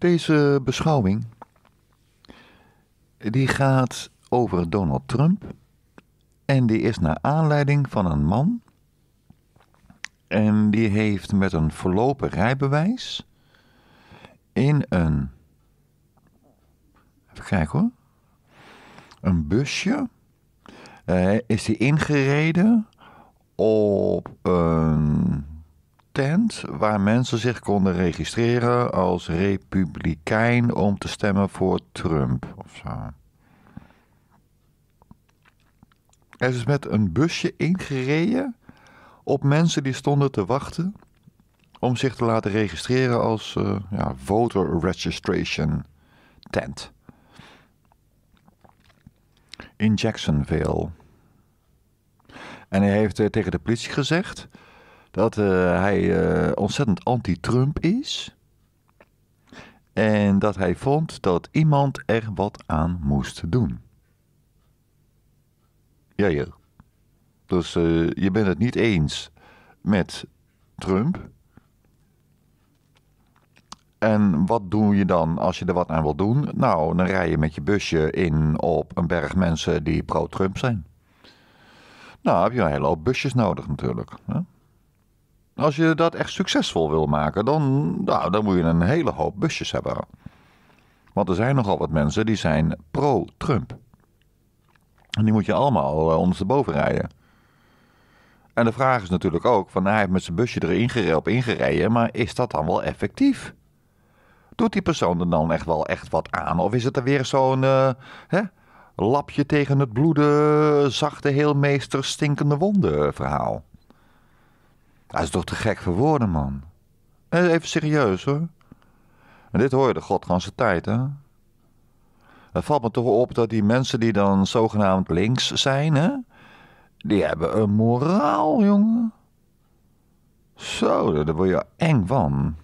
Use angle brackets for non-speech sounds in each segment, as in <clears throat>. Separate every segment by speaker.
Speaker 1: Deze beschouwing die gaat over Donald Trump en die is naar aanleiding van een man en die heeft met een verlopen rijbewijs in een even kijken hoor een busje eh, is hij ingereden op een tent waar mensen zich konden registreren als republikein om te stemmen voor Trump of zo. Er is dus met een busje ingereden op mensen die stonden te wachten om zich te laten registreren als eh, ja, voter registration tent. In Jacksonville. En hij heeft eh, tegen de politie gezegd dat eh, hij eh, ontzettend anti-Trump is. En dat hij vond dat iemand er wat aan moest doen. Ja, ja. Dus eh, je bent het niet eens met Trump. En wat doe je dan als je er wat aan wil doen? Nou, dan rij je met je busje in op een berg mensen die pro-Trump zijn. Nou, heb je een hele hoop busjes nodig natuurlijk. Hè? Als je dat echt succesvol wil maken, dan, nou, dan moet je een hele hoop busjes hebben. Want er zijn nogal wat mensen die zijn pro-Trump. En die moet je allemaal eh, ondersteboven rijden. En de vraag is natuurlijk ook: van hij heeft met zijn busje erin op ingereden, maar is dat dan wel effectief? Doet die persoon er dan echt wel echt wat aan? Of is het er weer zo'n eh, lapje tegen het bloeden, zachte heelmeester, stinkende wonden verhaal? Dat is toch te gek voor woorden, man. Even serieus, hoor. En dit hoor je de godganse tijd, hè. Het valt me toch op dat die mensen die dan zogenaamd links zijn, hè. Die hebben een moraal, jongen. Zo, daar word je eng van.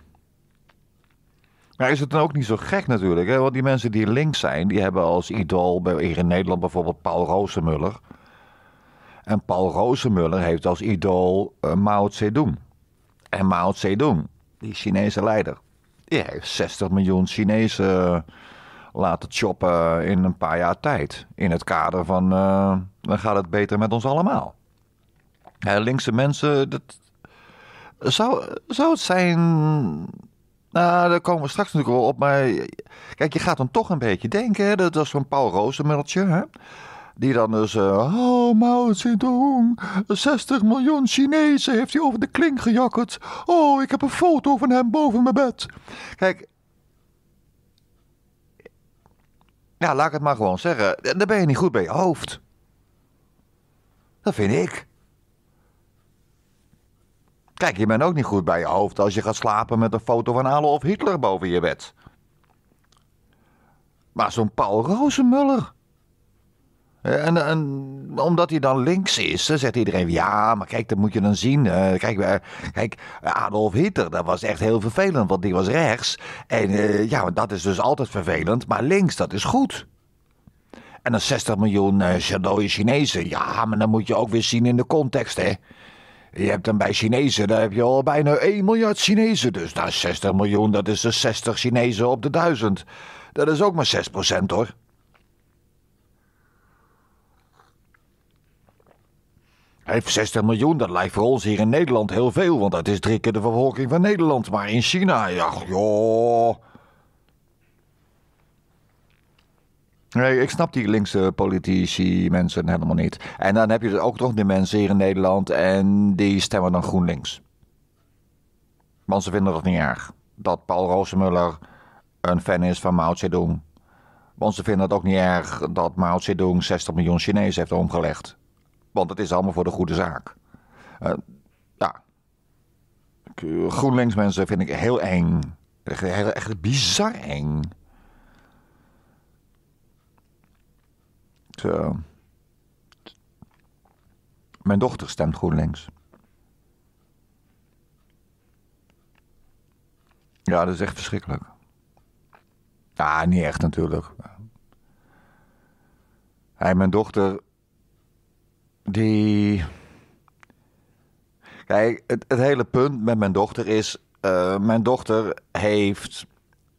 Speaker 1: Maar is het dan ook niet zo gek natuurlijk, hè? Want die mensen die links zijn, die hebben als idool, in Nederland bijvoorbeeld Paul Roosemuller... En Paul Rosemuller heeft als idool eh, Mao Zedong. En Mao Zedong, die Chinese leider, die heeft 60 miljoen Chinezen eh, laten choppen in een paar jaar tijd. In het kader van, eh, dan gaat het beter met ons allemaal. linkse mensen, dat... Zou, zou het zijn... Nou, daar komen we straks natuurlijk wel op, maar... Kijk, je gaat dan toch een beetje denken, dat was zo'n Paul Rosemulletje, hè? Die dan dus, eh, oh Mao Zedong, 60 miljoen Chinezen heeft hij over de kling gejakkerd. Oh, ik heb een foto van hem boven mijn bed. Kijk, ja, nou, laat ik het maar gewoon zeggen. Dan ben je niet goed bij je hoofd. Dat vind ik. Kijk, je bent ook niet goed bij je hoofd als je gaat slapen met een foto van Adolf Hitler boven je bed. Maar zo'n Paul Rozenmuller. Eh, en, en, omdat hij dan links is, dan zegt iedereen: ja, maar kijk, dat moet je dan zien. Uh, kijk, eh, kijk, Adolf Hitler, dat was echt heel vervelend, want die was rechts. En ja, dat is dus altijd vervelend, maar links, dat is goed. En dan 60 miljoen uh, Chinezen. Ja, maar dan moet je ook weer zien in de context, hè. Je hebt dan bij Chinezen, daar heb je al bijna 1 miljard Chinezen. Dus nou, 60 miljoen, dat is dus 60 Chinezen op de 1000. Dat is ook maar 6% hoor. Heeft 60 miljoen, dat lijkt voor ons hier in Nederland heel veel, want dat is drie keer de bevolking van Nederland. Maar in China, ja, joh. Nee, ik snap die linkse politici mensen helemaal niet. En dan heb je dus ook toch die mensen hier in Nederland en die stemmen dan GroenLinks. Want ze vinden dat niet erg. Dat Paul Roosemuller een fan is van Mao Zedong. Want ze vinden het ook niet erg dat Mao Zedong 60 miljoen Chinezen heeft omgelegd. Want het is allemaal voor de goede zaak. Eh, ja. GroenLinks mensen vind ik heel eng. Echt, echt, echt bizar eng. Zo. Mijn dochter stemt GroenLinks. Ja, dat is echt verschrikkelijk. Ja, niet echt natuurlijk. Hij, mijn dochter, die. Kijk, het, het hele punt met mijn dochter is. Eh, mijn dochter heeft.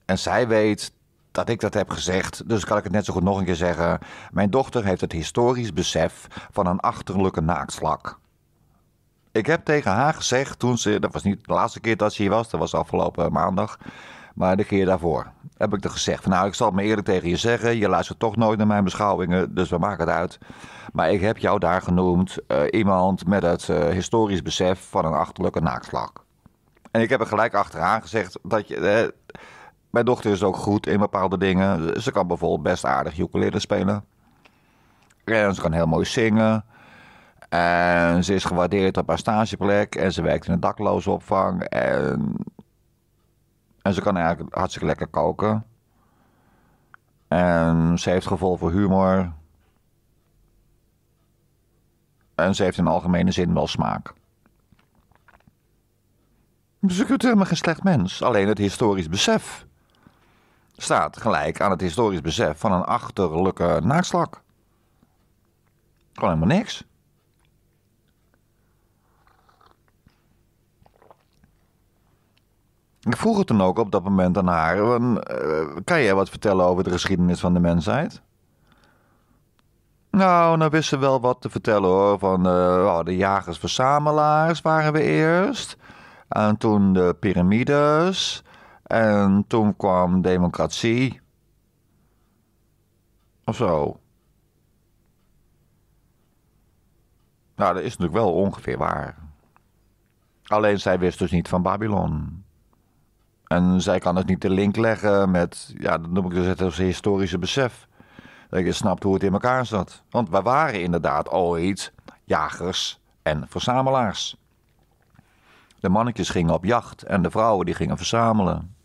Speaker 1: En zij weet dat ik dat heb gezegd, dus kan ik het net zo goed nog een keer zeggen. Mijn dochter heeft het historisch besef van een achterlijke naaktslak. Ik heb tegen haar gezegd toen ze, dat was niet de laatste keer dat ze hier was, dat was afgelopen maandag. Maar de keer daarvoor heb ik er gezegd van nou, ik zal het me eerlijk tegen je zeggen. Je luistert toch nooit naar mijn beschouwingen, dus we maken het uit. Maar ik heb jou daar genoemd eh, iemand met het eh, historisch besef van een achterlijke naakslag. En ik heb er gelijk achteraan gezegd dat je... Eh, mijn dochter is ook goed in bepaalde dingen. Ze kan bijvoorbeeld best aardig ukulele spelen. En ze kan heel mooi zingen. En ze is gewaardeerd op haar stageplek. En ze werkt in een daklozenopvang. En en ze kan eigenlijk hartstikke lekker koken. En ze heeft gevoel voor humor. En ze heeft in algemene zin wel smaak. Ze is helemaal geen slecht mens. Alleen het historisch besef staat gelijk aan het historisch besef van een achterlijke naakslak. Gewoon helemaal niks. Ik vroeg het dan ook op dat moment aan haar. Eh, kan jij wat vertellen over de geschiedenis van de mensheid? Nou, dan nou wist ze wel wat te vertellen hoor. Van eh, de jagers-verzamelaars waren we eerst. En toen de piramides. En toen kwam democratie. Of zo. Nou, dat is natuurlijk wel ongeveer waar. Alleen zij wist dus niet van Babylon. En zij kan het niet de link leggen met, ja, dat noem ik dus het als historische besef. Dat je snapt hoe het in elkaar zat. Want wij waren inderdaad ooit jagers en verzamelaars. De mannetjes gingen op jacht en de vrouwen die gingen verzamelen.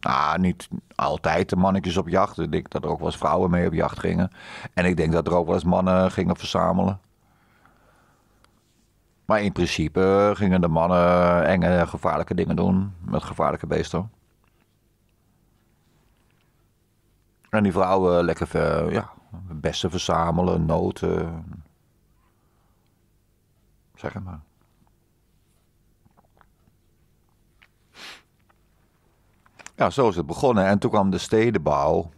Speaker 1: Nou, niet altijd de mannetjes op jacht. Ik denk dat er ook wel eens vrouwen mee op jacht gingen. En ik denk dat er ook wel eens mannen gingen verzamelen. Maar in principe gingen de mannen enge, gevaarlijke dingen doen met gevaarlijke beesten. En die vrouwen lekker eh, ja, bessen verzamelen, noten. Zeg het maar. Ja, zo is het begonnen. En toen kwam de stedenbouw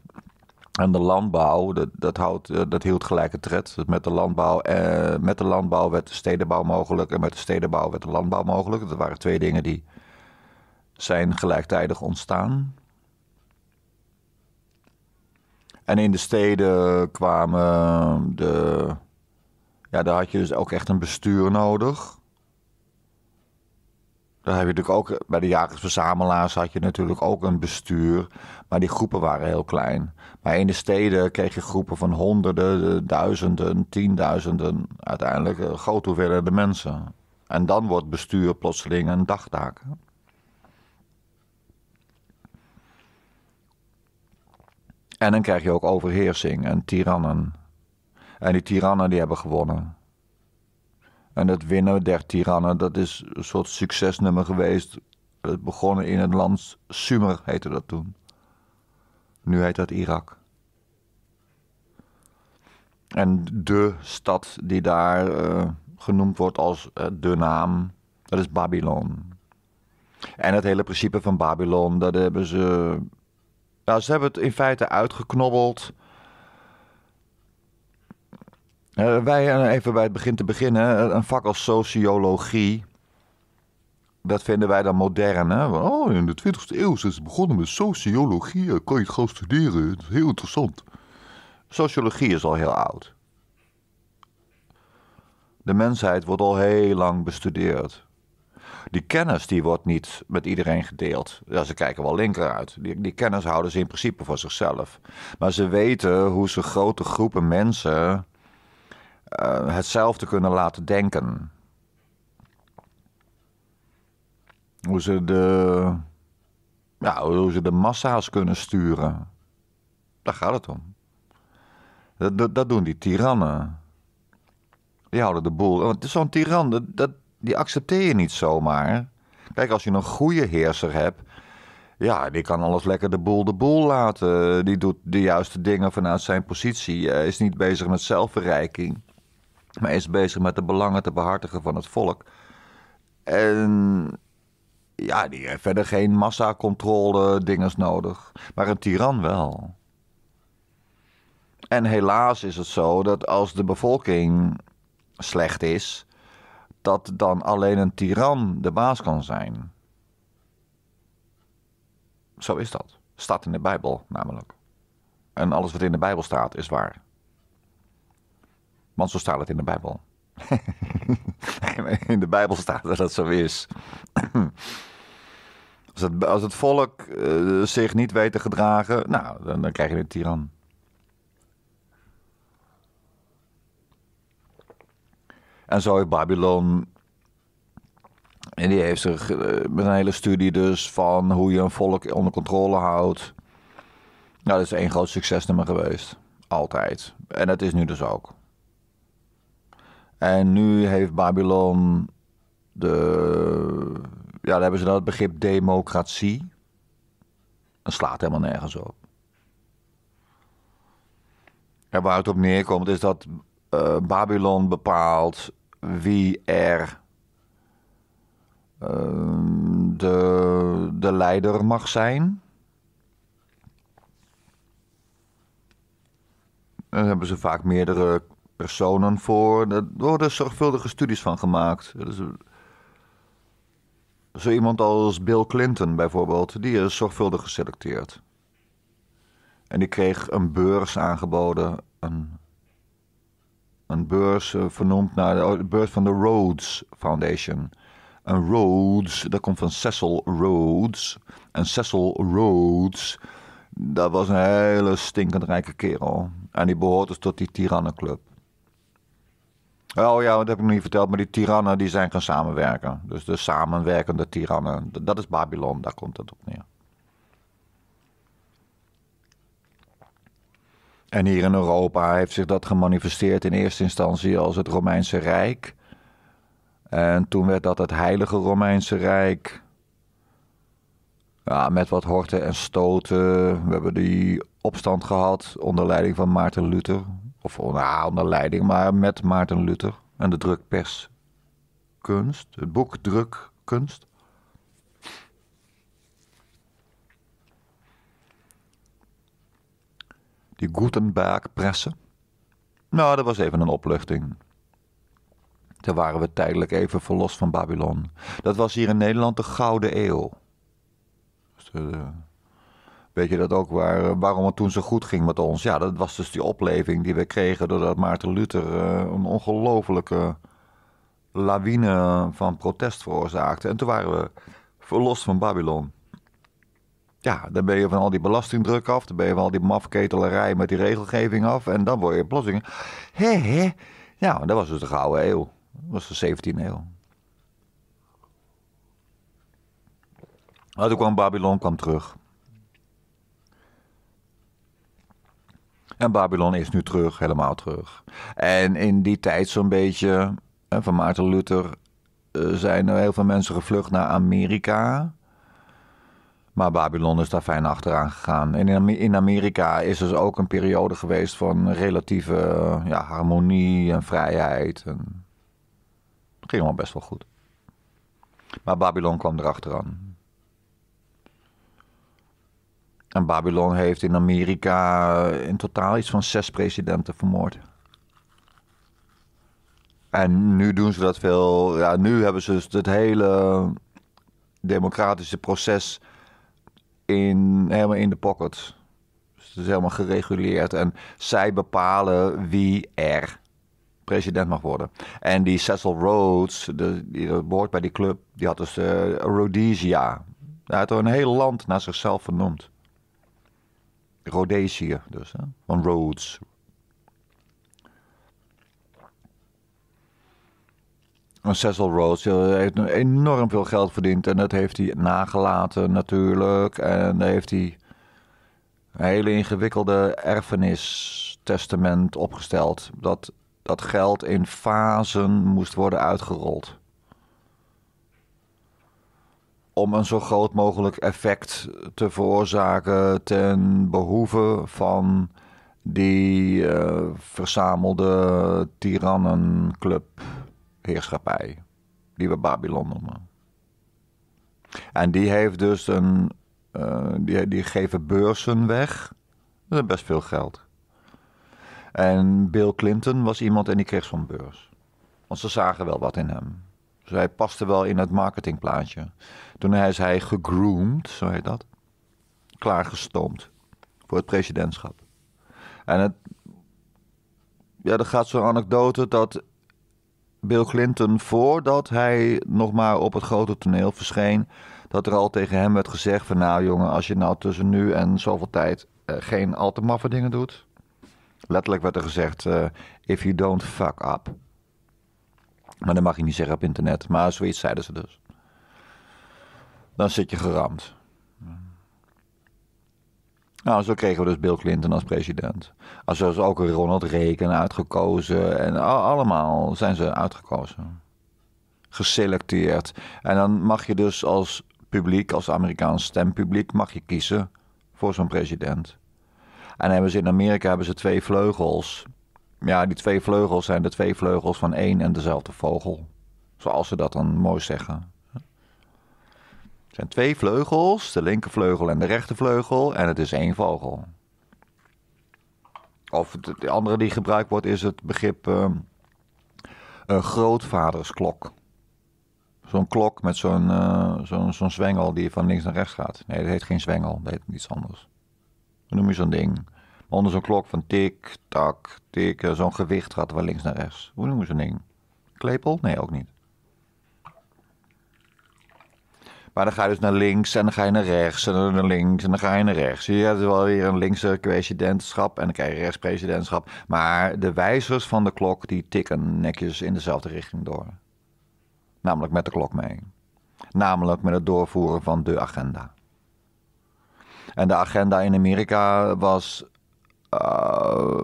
Speaker 1: en de landbouw, dat, dat, houdt, eh, dat hield gelijke tred. Dus met, de landbouw, eh, met de landbouw werd de stedenbouw mogelijk en met de stedenbouw werd de landbouw mogelijk. Dat waren twee dingen die zijn gelijktijdig ontstaan. En in de steden kwamen de. Ja, daar had je dus ook echt een bestuur nodig. Dan heb je natuurlijk ook bij de jagersverzamelaars had je natuurlijk ook een bestuur. Maar die groepen waren heel klein. Maar in de steden kreeg je groepen van honderden, duizenden, tienduizenden. Uiteindelijk eh, groot grote hoeveelheden mensen. En dan wordt bestuur plotseling een dagtaak. En dan krijg je ook overheersing en tirannen. En die tirannen die hebben gewonnen. En het winnen der tirannen, dat is een soort succesnummer geweest. Het begon in het land Sumer, heette dat toen. Nu heet dat Irak. En de stad die daar eh, genoemd wordt als eh, de naam, dat is Babylon. En het hele principe van Babylon, dat hebben ze. Nou, ze hebben het in feite uitgeknobbeld. Eh, wij eh, even bij het begin te beginnen. Eh, een vak als sociologie. Dat vinden wij dan modern. Hè? Oh, in de 20e eeuw is ze begonnen met sociologie. Kan je het gewoon studeren? Het is heel interessant. Sociologie is al heel oud. De mensheid wordt al heel lang bestudeerd. Die kennis die wordt niet met iedereen gedeeld. ze kijken wel linker uit. Die, die kennis houden ze in principe voor zichzelf. Maar ze weten hoe ze grote groepen mensen eh, hetzelfde kunnen laten denken. Hoe ze de, ja, hoe ze de massa's kunnen sturen. Daar gaat het om. Dat, dat, doen die tirannen. Die houden de boel. Want zo'n tiran, dat, die accepteer je niet zomaar. Kijk, als je een goede heerser hebt. Ja, die kan alles lekker de boel de boel laten. Die doet de juiste dingen vanuit zijn positie. is niet bezig met zelfverrijking. Maar is bezig met de belangen te behartigen van het volk. En ja, die heeft verder geen massacontrole dinges nodig. Maar een tiran wel. En helaas is het zo dat als de bevolking slecht is, dat dan alleen een tiran de baas kan zijn. Zo is dat. Staat in de Bijbel namelijk. En alles wat in de Bijbel staat is waar. Want zo staat het in de Bijbel. <laughs> in de Bijbel staat dat dat zo is. <clears throat> als, het, als het volk eh, zich niet weet te gedragen, nou, dan, krijg je een tiran. En zo heeft Babylon. En die heeft zich eh, met een hele studie dus van hoe je een volk onder controle houdt. Nou, dat is één groot succesnummer geweest. Altijd. En dat is nu dus ook. En nu heeft Babylon de. Ja, daar hebben ze dan het begrip democratie. Dat slaat helemaal nergens op. En waar het op neerkomt is dat eh, Babylon bepaalt wie er ehm, de, de leider mag zijn. En dan hebben ze vaak meerdere personen voor. Daar worden zorgvuldige studies van gemaakt. zo iemand als Bill Clinton bijvoorbeeld, die is zorgvuldig geselecteerd. En die kreeg een beurs aangeboden. Een, een beurs eh, vernoemd naar de, oh, de, beurs van de Rhodes Foundation. Een Rhodes, dat komt van Cecil Rhodes. En Cecil Rhodes, dat was een hele stinkend rijke kerel. En die behoort dus tot die tyrannenclub. Oh ja, dat heb ik nog niet verteld. Maar die tirannen die zijn gaan samenwerken. Dus de samenwerkende tirannen. Dat is Babylon, daar komt het op neer. En hier in Europa heeft zich dat gemanifesteerd in eerste instantie als het Romeinse Rijk. En toen werd dat het Heilige Romeinse Rijk. Ja, met wat horten en stoten. We hebben die opstand gehad onder leiding van Maarten Luther of onder leiding, maar met Maarten Luther en de Kunst, het boek Drukkunst. Die Gutenberg-pressen. Nou, dat was even een opluchting. Daar waren we tijdelijk even verlost van Babylon. Dat was hier in Nederland de Gouden Eeuw. Dus, eh, Weet je dat ook waar, eh, waarom het toen zo goed ging met ons? Ja, dat was dus die opleving die we kregen doordat Maarten Luther eh, een ongelofelijke lawine van protest veroorzaakte. En toen waren we verlost van Babylon. Ja, dan ben je van al die belastingdruk af, dan ben je van al die mafketelerij met die regelgeving af. En dan word je oplossing Hé, hé. ja dat was dus de Gouden Eeuw. Dat was de 17e eeuw. Maar toen kwam Babylon kwam terug. En Babylon is nu terug, helemaal terug. En in die tijd zo'n beetje, van Maarten Luther, eh, zijn er heel veel mensen gevlucht naar Amerika. Maar Babylon is daar fijn achteraan gegaan. En in Amerika is dus ook een periode geweest van relatieve eh, ja, harmonie en vrijheid. En... Het ging allemaal best wel goed. Maar Babylon kwam erachteraan. En Babylon heeft in Amerika eh, in totaal iets van zes presidenten vermoord. En nu doen ze dat veel. Ja, nu hebben ze dus het hele democratische proces in, helemaal in de pocket. Dus het is helemaal gereguleerd. En zij bepalen wie er president mag worden. En die Cecil Rhodes, de, die behoort bij die club, die had dus uh, Rhodesia. Hij had een heel land naar zichzelf vernoemd. Rhodesië dus, hè? van Rhodes. Cecil Rhodes heeft enorm veel geld verdiend en dat heeft hij nagelaten natuurlijk. En heeft hij een hele ingewikkelde erfenistestament opgesteld. Dat dat geld in fasen moest worden uitgerold om een zo groot mogelijk effect te veroorzaken ten behoeve van die eh, verzamelde tirannenclub heerschappij, die we Babylon noemen. En die heeft dus een, eh, die, die geven beurzen weg, dat is best veel geld. En Bill Clinton was iemand en die kreeg zo'n beurs. Want ze zagen wel wat in hem. Dus hij paste wel in het marketingplaatje. Toen is hij gegroomd, zo heet dat. Klaargestoomd voor het presidentschap. En het, ja, er gaat zo'n anekdote dat Bill Clinton, voordat hij nog maar op het grote toneel verscheen, dat er al tegen hem werd gezegd van nou jongen, als je nou tussen nu en zoveel tijd eh, geen al te maffe dingen doet. Letterlijk werd er gezegd, eh, if you don't fuck up. Maar dat mag je niet zeggen op internet. Maar zoiets zeiden ze dus. Dan zit je geramd. Nou, zo kregen we dus Bill Clinton als president. Als ze dus ook Ronald Reagan uitgekozen. En allemaal zijn ze uitgekozen. Geselecteerd. En dan mag je dus als publiek, als Amerikaans stempubliek, mag je kiezen voor zo'n president. En hebben ze in Amerika hebben ze twee vleugels. Ja, die twee vleugels zijn de twee vleugels van één en dezelfde vogel. Zoals ze dat dan mooi zeggen. Het zijn twee vleugels, de linkervleugel en de rechtervleugel, en het is één vogel. Of de andere die gebruikt wordt is het begrip uh, ehm, grootvadersklok. Zo'n klok met zo'n eh, zo'n zo'n zwengel die van links naar rechts gaat. Nee, dat heet geen zwengel, dat heet iets anders. noem je zo'n ding? onder zo'n klok van tik, tak, tik. Zo'n gewicht gaat van links naar rechts. Hoe noemen ze een ding? Klepel? Nee, ook niet. Maar dan ga je dus naar links en dan ga je naar rechts en dan naar links en dan ga je naar rechts. Je hebt wel weer een linkse presidentschap en dan krijg je rechts-presidentschap. Maar de wijzers van de klok die tikken netjes in dezelfde richting door. Namelijk met de klok mee. Namelijk met het doorvoeren van de agenda. En de agenda in Amerika was eh,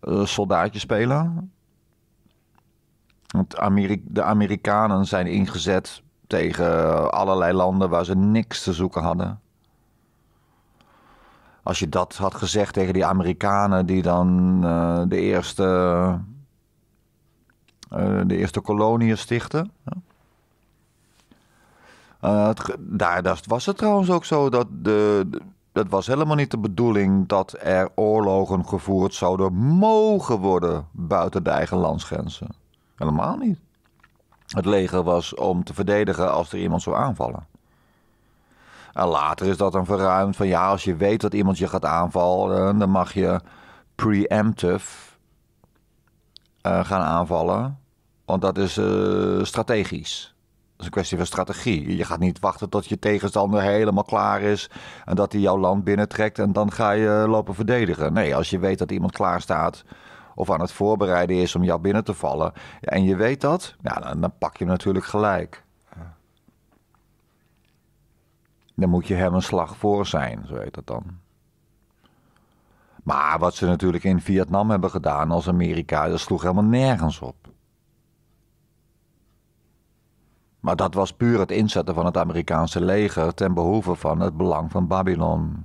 Speaker 1: eh, soldaatje spelen. Want de Amerikanen zijn ingezet tegen allerlei landen waar ze niks te zoeken hadden. Als je dat had gezegd tegen die Amerikanen die dan eh, de, eerste, de eerste koloniën stichten. daar was het trouwens ook zo dat de het was helemaal niet de bedoeling dat er oorlogen gevoerd zouden mogen worden buiten de eigen landsgrenzen. Helemaal niet. Het leger was om te verdedigen als er iemand zou aanvallen. En later is dat dan verruimd van ja, als je weet dat iemand je gaat aanvallen, dan mag je preemptief uh, gaan aanvallen. Want dat is eh, strategisch is een kwestie van strategie. Je gaat niet wachten tot je tegenstander helemaal klaar is en dat hij jouw land binnentrekt en dan ga je lopen verdedigen. Nee, als je weet dat iemand klaar staat of aan het voorbereiden is om jou binnen te vallen en je weet dat, dan, dan pak je hem natuurlijk gelijk. Dan moet je hem een slag voor zijn, zo heet dat dan. Maar wat ze natuurlijk in Vietnam hebben gedaan als Amerika, dat sloeg helemaal nergens op. Maar dat was puur het inzetten van het Amerikaanse leger ten behoeve van het belang van Babylon.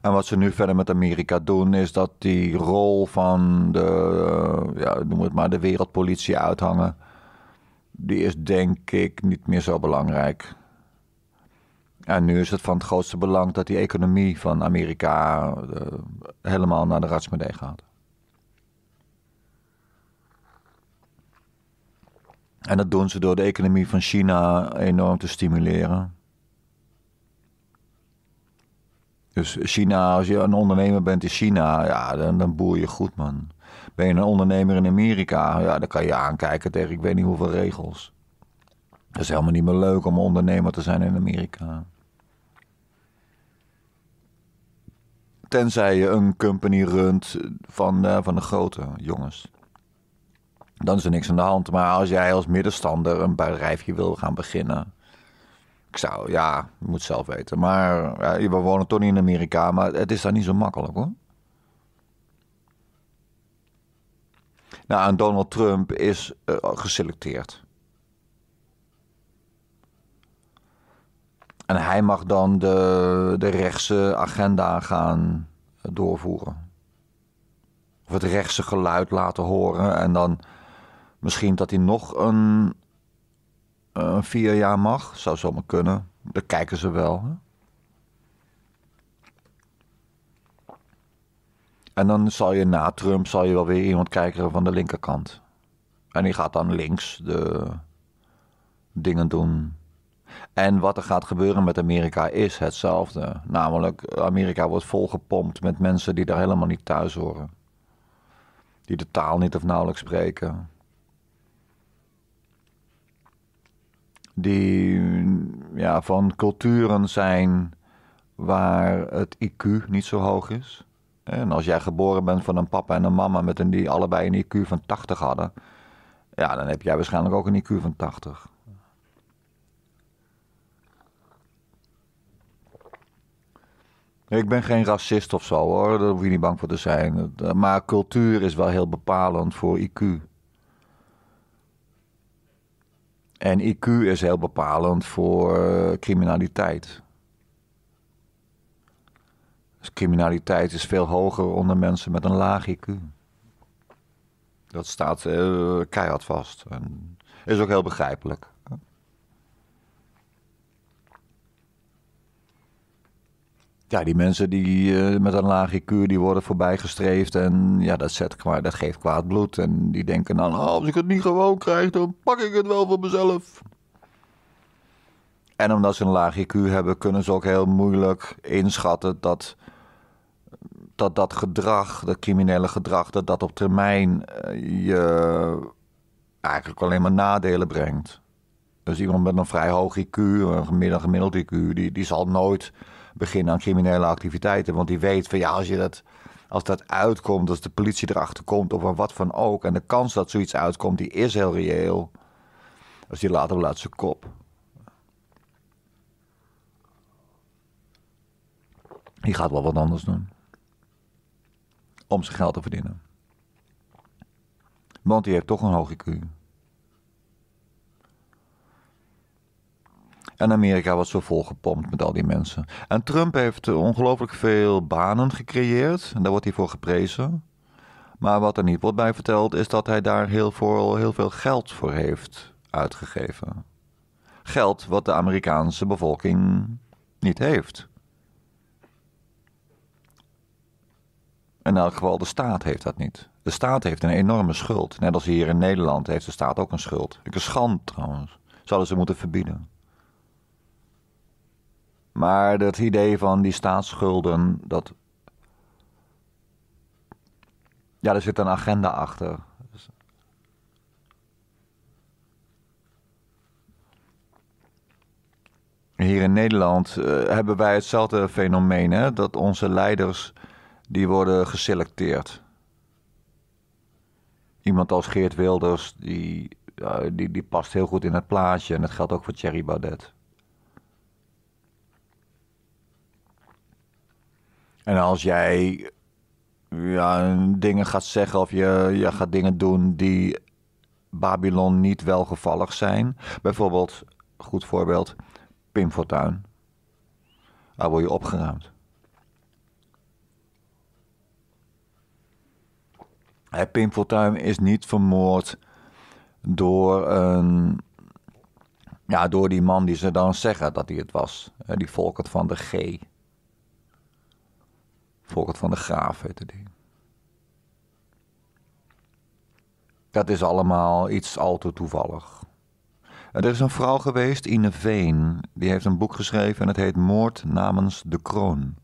Speaker 1: En wat ze nu verder met Amerika doen, is dat die rol van de, eh, ja, noem het maar, de wereldpolitie uithangen. Die is denk ik niet meer zo belangrijk. En nu is het van het grootste belang dat die economie van Amerika eh, helemaal naar de ratsmedee gaat. En dat doen ze door de economie van China enorm te stimuleren. Dus China, als je een ondernemer bent in China, ja, dan, dan boer je goed, man. Ben je een ondernemer in Amerika, ja, dan kan je aankijken tegen ik weet niet hoeveel regels. Dat is helemaal niet meer leuk om ondernemer te zijn in Amerika. Tenzij je een company runt van, eh, van de grote jongens dan is er niks aan de hand. Maar als jij als middenstander een bedrijfje wil gaan beginnen. Ik zou, ja, je moet zelf weten. Maar ja, we wonen toch niet in Amerika, maar het is daar niet zo makkelijk hoor. Nou, en Donald Trump is eh, geselecteerd. En hij mag dan de, de rechtse agenda gaan doorvoeren. Of het rechtse geluid laten horen en dan Misschien dat hij nog een, vier jaar mag. Zou zomaar kunnen. Daar kijken ze wel. En dan zal je na Trump zal je wel weer iemand kijken van de linkerkant. En die gaat dan links de dingen doen. En wat er gaat gebeuren met Amerika is hetzelfde. Namelijk, Amerika wordt volgepompt met mensen die daar helemaal niet thuis horen. Die de taal niet of nauwelijks spreken. die ja, van culturen zijn waar het IQ niet zo hoog is. En als jij geboren bent van een papa en een mama met een, die allebei een IQ van 80 hadden, ja, dan heb jij waarschijnlijk ook een IQ van 80. Ik ben geen racist of zo hoor, daar hoef je niet bang voor te zijn. Eh, maar cultuur is wel heel bepalend voor IQ. En IQ is heel bepalend voor eh, criminaliteit. Dus criminaliteit is veel hoger onder mensen met een laag IQ. Dat staat eh, keihard vast. En is ook heel begrijpelijk. Ja, die mensen die eh, met een laag IQ, die worden voorbijgestreefd. En ja, dat, zet, dat geeft kwaad bloed. En die denken dan, oh, als ik het niet gewoon krijg, dan pak ik het wel voor mezelf. En omdat ze een laag IQ hebben, kunnen ze ook heel moeilijk inschatten dat dat, dat gedrag, dat criminele gedrag, dat dat op termijn eh, je eigenlijk alleen maar nadelen brengt. Dus iemand met een vrij hoog IQ, een gemiddeld, gemiddeld IQ, die, die zal nooit begin aan criminele activiteiten. Want die weet van ja, als je dat als dat uitkomt, als de politie erachter komt of wat van ook. En de kans dat zoiets uitkomt, die is heel reëel. Als die later laat zijn kop. Die gaat wel wat anders doen. Om zijn geld te verdienen. Want die heeft toch een hoge IQ. En Amerika was zo volgepompt met al die mensen. En Trump heeft ongelooflijk veel banen gecreëerd. En daar wordt hij voor geprezen. Maar wat er niet wordt bij verteld, is dat hij daar heel, voor, heel veel geld voor heeft uitgegeven. Geld wat de Amerikaanse bevolking niet heeft. In elk geval, de staat heeft dat niet. De staat heeft een enorme schuld. Net als hier in Nederland heeft de staat ook een schuld. Ik een schand trouwens. Zouden ze moeten verbieden. Maar dat idee van die staatsschulden, dat. Ja, er zit een agenda achter. Hier in Nederland eh, hebben wij hetzelfde fenomeen, hè? dat onze leiders die worden geselecteerd. Iemand als Geert Wilders, die, die, die past heel goed in het plaatje en dat geldt ook voor Thierry Baudet. En als jij ja, dingen gaat zeggen of je, je gaat dingen doen die Babylon niet welgevallig zijn. Bijvoorbeeld, goed voorbeeld, Pim Daar word je opgeruimd. Hey, Pim is niet vermoord door, een, ja, door die man die ze dan zeggen dat hij het was. Die Volkert van de G. Volkert van de Graaf heette die. Dat is allemaal iets al te toevallig. Er is een vrouw geweest, de Veen, die heeft een boek geschreven en het heet Moord namens de kroon.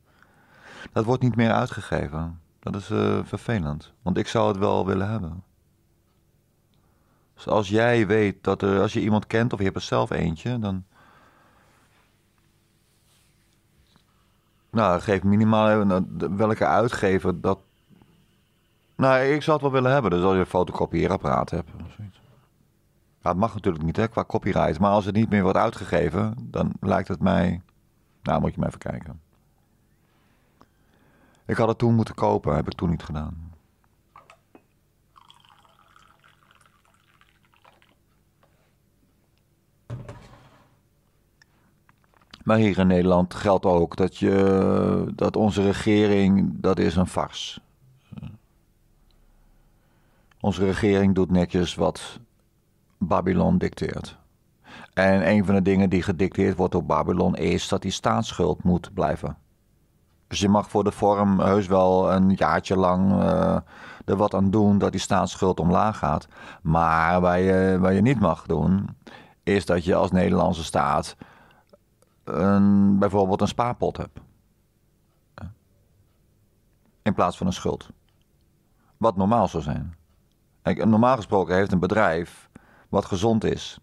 Speaker 1: Dat wordt niet meer uitgegeven. Dat is eh, vervelend, want ik zou het wel willen hebben. Dus als jij weet dat er, als je iemand kent of je hebt er zelf eentje, dan Nou, geef minimaal welke uitgever dat. Nou, ik zou het wel willen hebben. Dus als je een fotocopieerapparaat hebt. Ja, het mag natuurlijk niet, hè, qua copyright. Maar als het niet meer wordt uitgegeven, dan lijkt het mij. Nou, moet je maar even kijken. Ik had het toen moeten kopen, heb ik toen niet gedaan. Maar hier in Nederland geldt ook dat, je, dat onze regering, dat is een vars. Onze regering doet netjes wat Babylon dicteert. En een van de dingen die gedicteerd wordt door Babylon is dat die staatsschuld moet blijven. Dus je mag voor de vorm heus wel een jaartje lang eh, er wat aan doen dat die staatsschuld omlaag gaat. Maar wat je, wat je niet mag doen, is dat je als Nederlandse staat een, bijvoorbeeld een spaarpot heb. In plaats van een schuld. Wat normaal zou zijn. normaal gesproken heeft een bedrijf wat gezond is.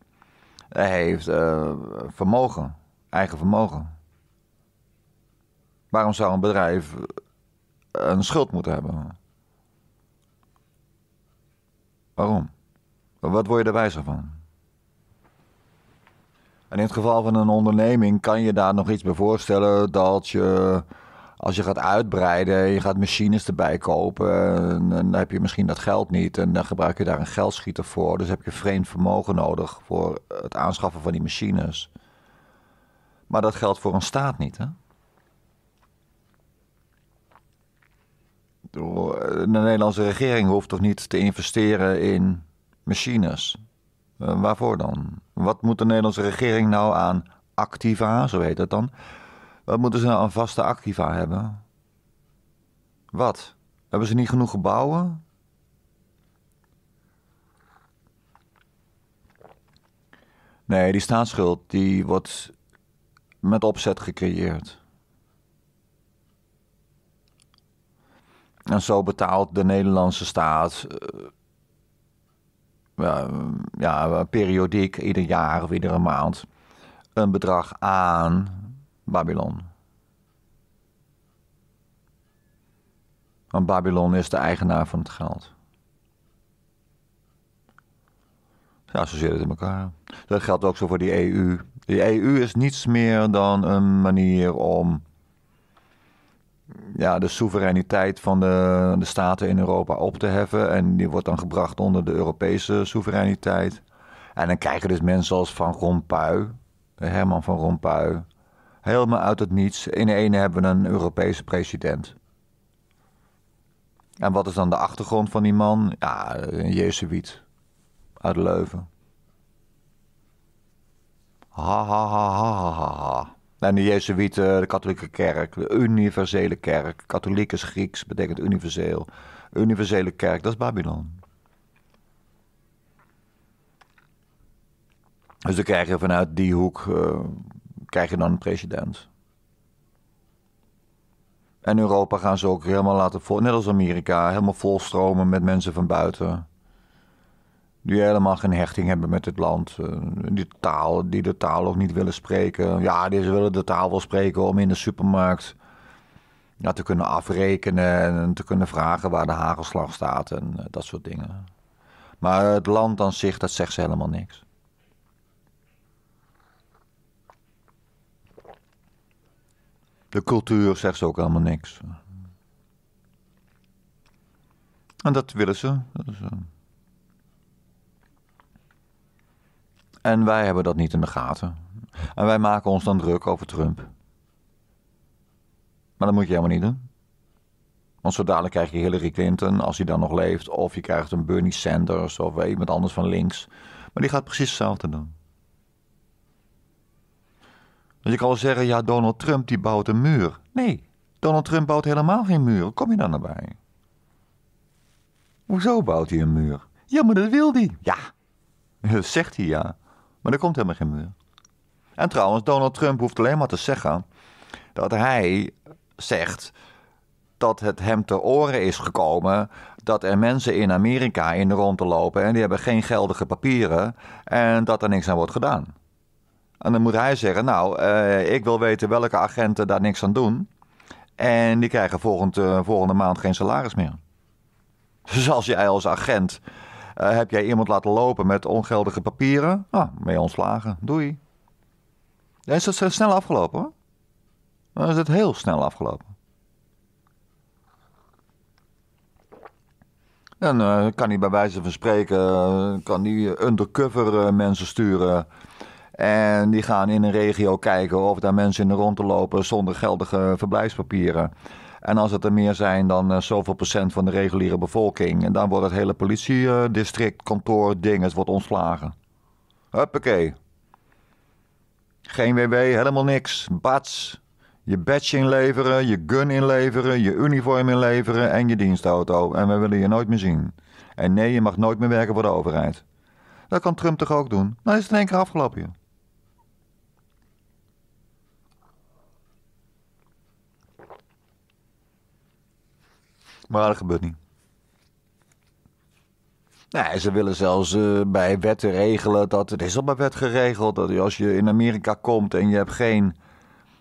Speaker 1: heeft eh, vermogen, eigen vermogen. Waarom zou een bedrijf eh, een schuld moeten hebben? Waarom? Wat word je er wijzer van? En in het geval van een onderneming kan je daar nog iets bij voorstellen dat je als je gaat uitbreiden, je gaat machines erbij kopen, en dan heb je misschien dat geld niet en dan gebruik je daar een geldschieter voor. Dus heb je vreemd vermogen nodig voor het aanschaffen van die machines. Maar dat geldt voor een staat niet, hè? De Nederlandse regering hoeft toch niet te investeren in machines? Eh, waarvoor dan? Wat moet de Nederlandse regering nou aan activa, zo heet dat dan? Wat moeten ze nou aan vaste activa hebben? Wat? Hebben ze niet genoeg gebouwen? Nee, die staatsschuld die wordt met opzet gecreëerd. En zo betaalt de Nederlandse staat eh, ja, periodiek, ieder jaar of iedere maand, een bedrag aan Babylon. Want Babylon is de eigenaar van het geld. Ja, zo zit het in elkaar. Dat geldt ook zo voor die EU. De EU is niets meer dan een manier om ja, de soevereiniteit van de, de staten in Europa op te heffen. En die wordt dan gebracht onder de Europese soevereiniteit. En dan krijgen dus mensen als Van Rompuy, Herman van Rompuy, helemaal uit het niets. In de ene hebben we een Europese president. En wat is dan de achtergrond van die man? Ja, een Jezuïet uit Leuven. Ha ha ha ha ha ha. En nou, de Jezuïeten, de katholieke kerk, de universele kerk. Katholiek is Grieks, betekent universeel. Universele kerk, dat is Babylon. Dus dan krijg je vanuit die hoek uh, krijg je dan een president. En Europa gaan ze ook helemaal laten vol, net als Amerika, helemaal volstromen met mensen van buiten. Die helemaal geen hechting hebben met het land. Eh, die, taal, die de taal ook niet willen spreken. Ja, die willen de taal wel spreken om in de supermarkt ja, te kunnen afrekenen en te kunnen vragen waar de hagelslag staat en eh, dat soort dingen. Maar het land aan zich, dat zegt ze helemaal niks. De cultuur zegt ze ook helemaal niks. En dat willen ze. Dat eh, En wij hebben dat niet in de gaten. En wij maken ons dan druk over Trump. Maar dat moet je helemaal niet doen. Want zo dadelijk krijg je Hillary Clinton, als hij dan nog leeft. Of je krijgt een Bernie Sanders of iemand anders van links. Maar die gaat precies hetzelfde doen. Dat je kan wel zeggen, ja, Donald Trump die bouwt een muur. Nee, Donald Trump bouwt helemaal geen muur. Kom je dan bij? Hoezo bouwt hij een muur? Ja, maar dat wil hij. Ja, <laughs> dat zegt hij ja. Maar er komt helemaal geen muur. En trouwens, Donald Trump hoeft alleen maar te zeggen dat hij zegt dat het hem te oren is gekomen dat er mensen in Amerika in de rond lopen en die hebben geen geldige papieren en dat er niks aan wordt gedaan. En dan moet hij zeggen, nou, eh, ik wil weten welke agenten daar niks aan doen en die krijgen volgend, eh, volgende maand geen salaris meer. <laughs> Dus als jij als agent eh, heb jij iemand laten lopen met ongeldige papieren? ah, mee ontslagen. Doei. is dat snel afgelopen hoor. Dan is het heel snel afgelopen. Dan eh, kan hij bij wijze van spreken, eh, kan hij undercover mensen sturen. En die gaan in een regio kijken of daar mensen in de rond te lopen zonder geldige verblijfspapieren. En als het er meer zijn dan eh, zoveel procent van de reguliere bevolking, en dan wordt het hele politiedistrict, kantoor, dinges wordt ontslagen. Huppakee. Geen WW, helemaal niks. Bats. Je badge inleveren, je gun inleveren, je uniform inleveren en je dienstauto. En we willen je nooit meer zien. En nee, je mag nooit meer werken voor de overheid. Dat kan Trump toch ook doen? Dan nou, is het in één keer afgelopen. Maar dat gebeurt niet. Nee, ze willen zelfs eh, bij wetten regelen dat. Het is al bij wet geregeld dat als je in Amerika komt en je hebt geen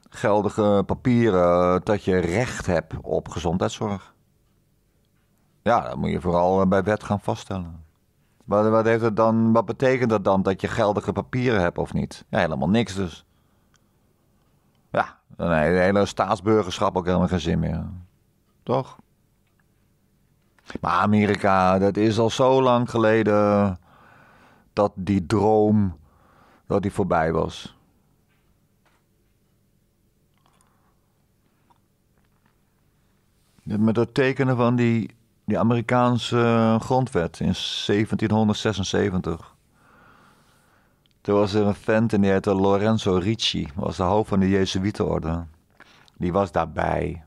Speaker 1: geldige papieren. dat je recht hebt op gezondheidszorg. Ja, dat moet je vooral eh, bij wet gaan vaststellen. Wat, wat, heeft het dan, wat betekent dat dan dat je geldige papieren hebt of niet? Ja, helemaal niks dus. Ja, dan heeft het hele staatsburgerschap ook helemaal geen zin meer. Toch? Maar Amerika, dat is al zo lang geleden dat die droom dat die voorbij was. Met het tekenen van die, die Amerikaanse grondwet in 1776. Toen was er een vent en die heette Lorenzo Ricci. was de hoofd van de Jezuïetenorde. Die was daarbij.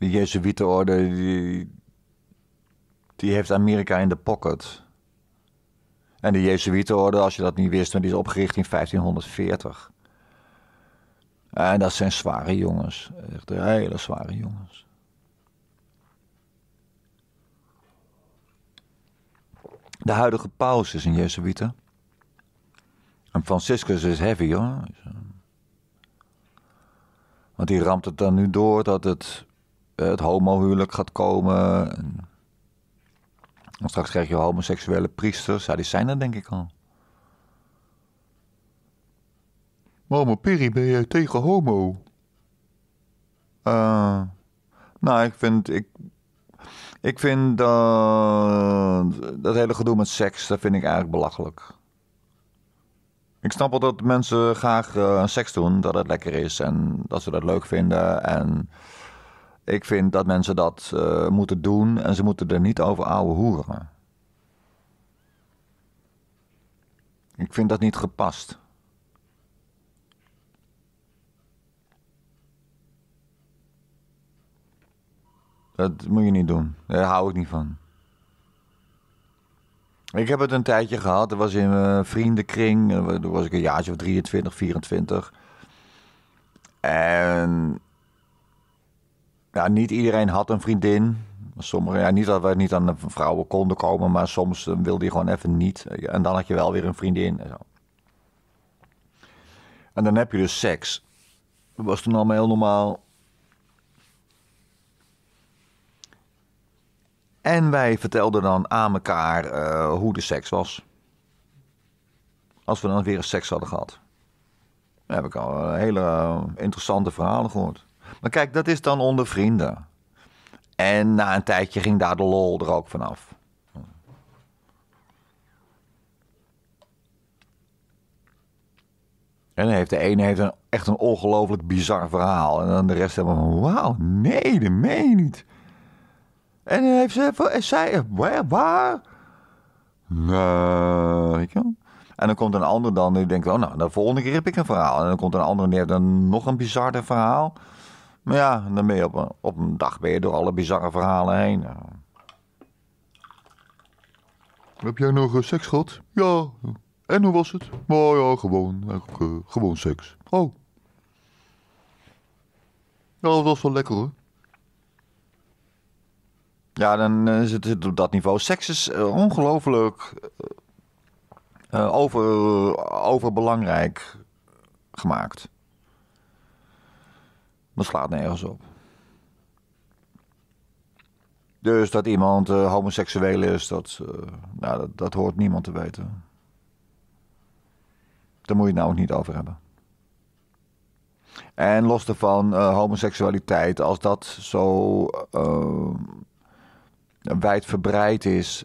Speaker 1: de Jezuïetenorde, die, die heeft Amerika in de pocket. En de Jezuïetenorde, als je dat niet wist, die is opgericht in 1540. En dat zijn zware jongens. Echt hele zware jongens. De huidige paus is een Jezuïte. En Franciscus is heavy hoor. Want die ramt het dan nu door dat het eh, het homohuwelijk gaat komen. En straks krijg je homoseksuele priesters. Ja, die zijn er denk ik al. Mama Piri, ben jij tegen homo? Eh, nou, ik vind... Ik, ik vind dat... Dat hele gedoe met seks, dat vind ik eigenlijk belachelijk. Ik snap wel dat mensen graag eh, seks doen, dat het lekker is en dat ze dat leuk vinden en ik vind dat mensen dat eh, moeten doen en ze moeten er niet over ouwe hoeren. Ik vind dat niet gepast. Dat moet je niet doen. Daar hou ik niet van. Ik heb het een tijdje gehad. Dat was in mijn vriendenkring. Eh, toen was ik een jaartje of 23, 24. En ja, niet iedereen had een vriendin. Sommige, ja, niet dat we niet aan de vrouwen konden komen, maar soms eh, wilde je gewoon even niet. Eh, en dan had je wel weer een vriendin. En, zo. en dan heb je dus seks. Dat was toen allemaal heel normaal. En wij vertelden dan aan elkaar eh, hoe de seks was. Als we dan weer een seks hadden gehad. Dan heb ik al hele interessante verhalen gehoord. Maar kijk, dat is dan onder vrienden. En na een tijdje ging daar de lol er ook vanaf. En heeft de ene heeft een, echt een ongelooflijk bizar verhaal. En dan de rest hebben van, wauw, nee, dat meen je niet. En dan heeft ze, is zij, waar, waar? Nee, En dan komt een ander dan, die denkt, oh nou, de volgende keer heb ik een verhaal. En dan komt een ander neer, dan nog een bizarder verhaal. Maar ja, dan ben je op een, op een dag ben je door alle bizarre verhalen heen. Heb jij nog eh, seks gehad? Ja. En hoe was het? Nou ja, gewoon, eigenlijk, eh, gewoon seks. Oh. Ja, dat was wel lekker hoor. Ja, dan zit eh, het op dat niveau. Seks is ongelooflijk over, overbelangrijk gemaakt. Dat slaat nergens op. Dus dat iemand eh, homoseksueel is, dat, eh, nou, dat, hoort niemand te weten. Daar moet je het nou ook niet over hebben. En los daarvan, uh, homoseksualiteit, als dat zo wijdverbreid is.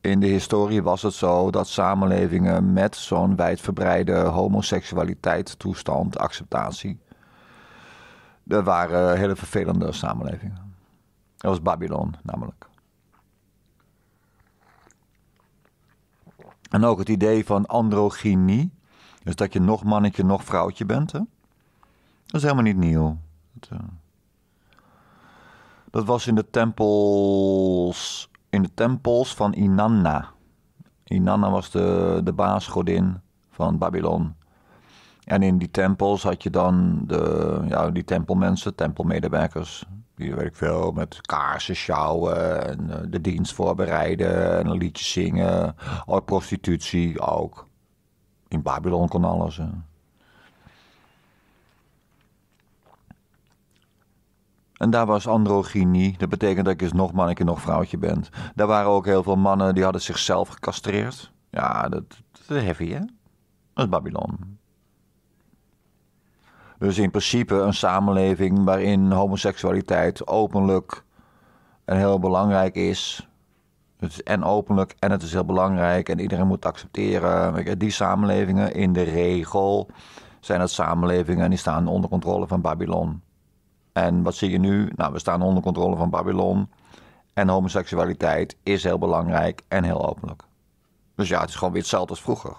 Speaker 1: In de historie was het zo dat samenlevingen met zo'n wijdverbreide homoseksualiteit toestand, acceptatie, dat waren hele vervelende samenlevingen. Dat was Babylon namelijk. En ook het idee van androgynie. Dus dat je nog mannetje, nog vrouwtje bent. Hè? Dat is helemaal niet nieuw. Dat, eh, dat, was in de tempels. In de tempels van Inanna. Inanna was de, de baasgodin van Babylon. En in die tempels had je dan de, ja, die tempelmensen, tempelmedewerkers. Die werk veel, met kaarsen sjouwen en eh, de dienst voorbereiden en een liedje zingen. Oh, prostitutie ook. In Babylon kon alles. En daar was androgynie. Dat betekent dat je eens nog mannetje, nog vrouwtje bent. Daar waren ook heel veel mannen die hadden zichzelf gecastreerd. Ja, dat, dat is heavy, hè? Dat is Babylon. Dus in principe een samenleving waarin homoseksualiteit openlijk en heel belangrijk is. Het is en openlijk en het is heel belangrijk en iedereen moet accepteren. Die samenlevingen in de regel zijn dat samenlevingen en die staan onder controle van Babylon. En wat zie je nu? Nou, we staan onder controle van Babylon. En homoseksualiteit is heel belangrijk en heel openlijk. Dus ja, het is gewoon weer hetzelfde als vroeger.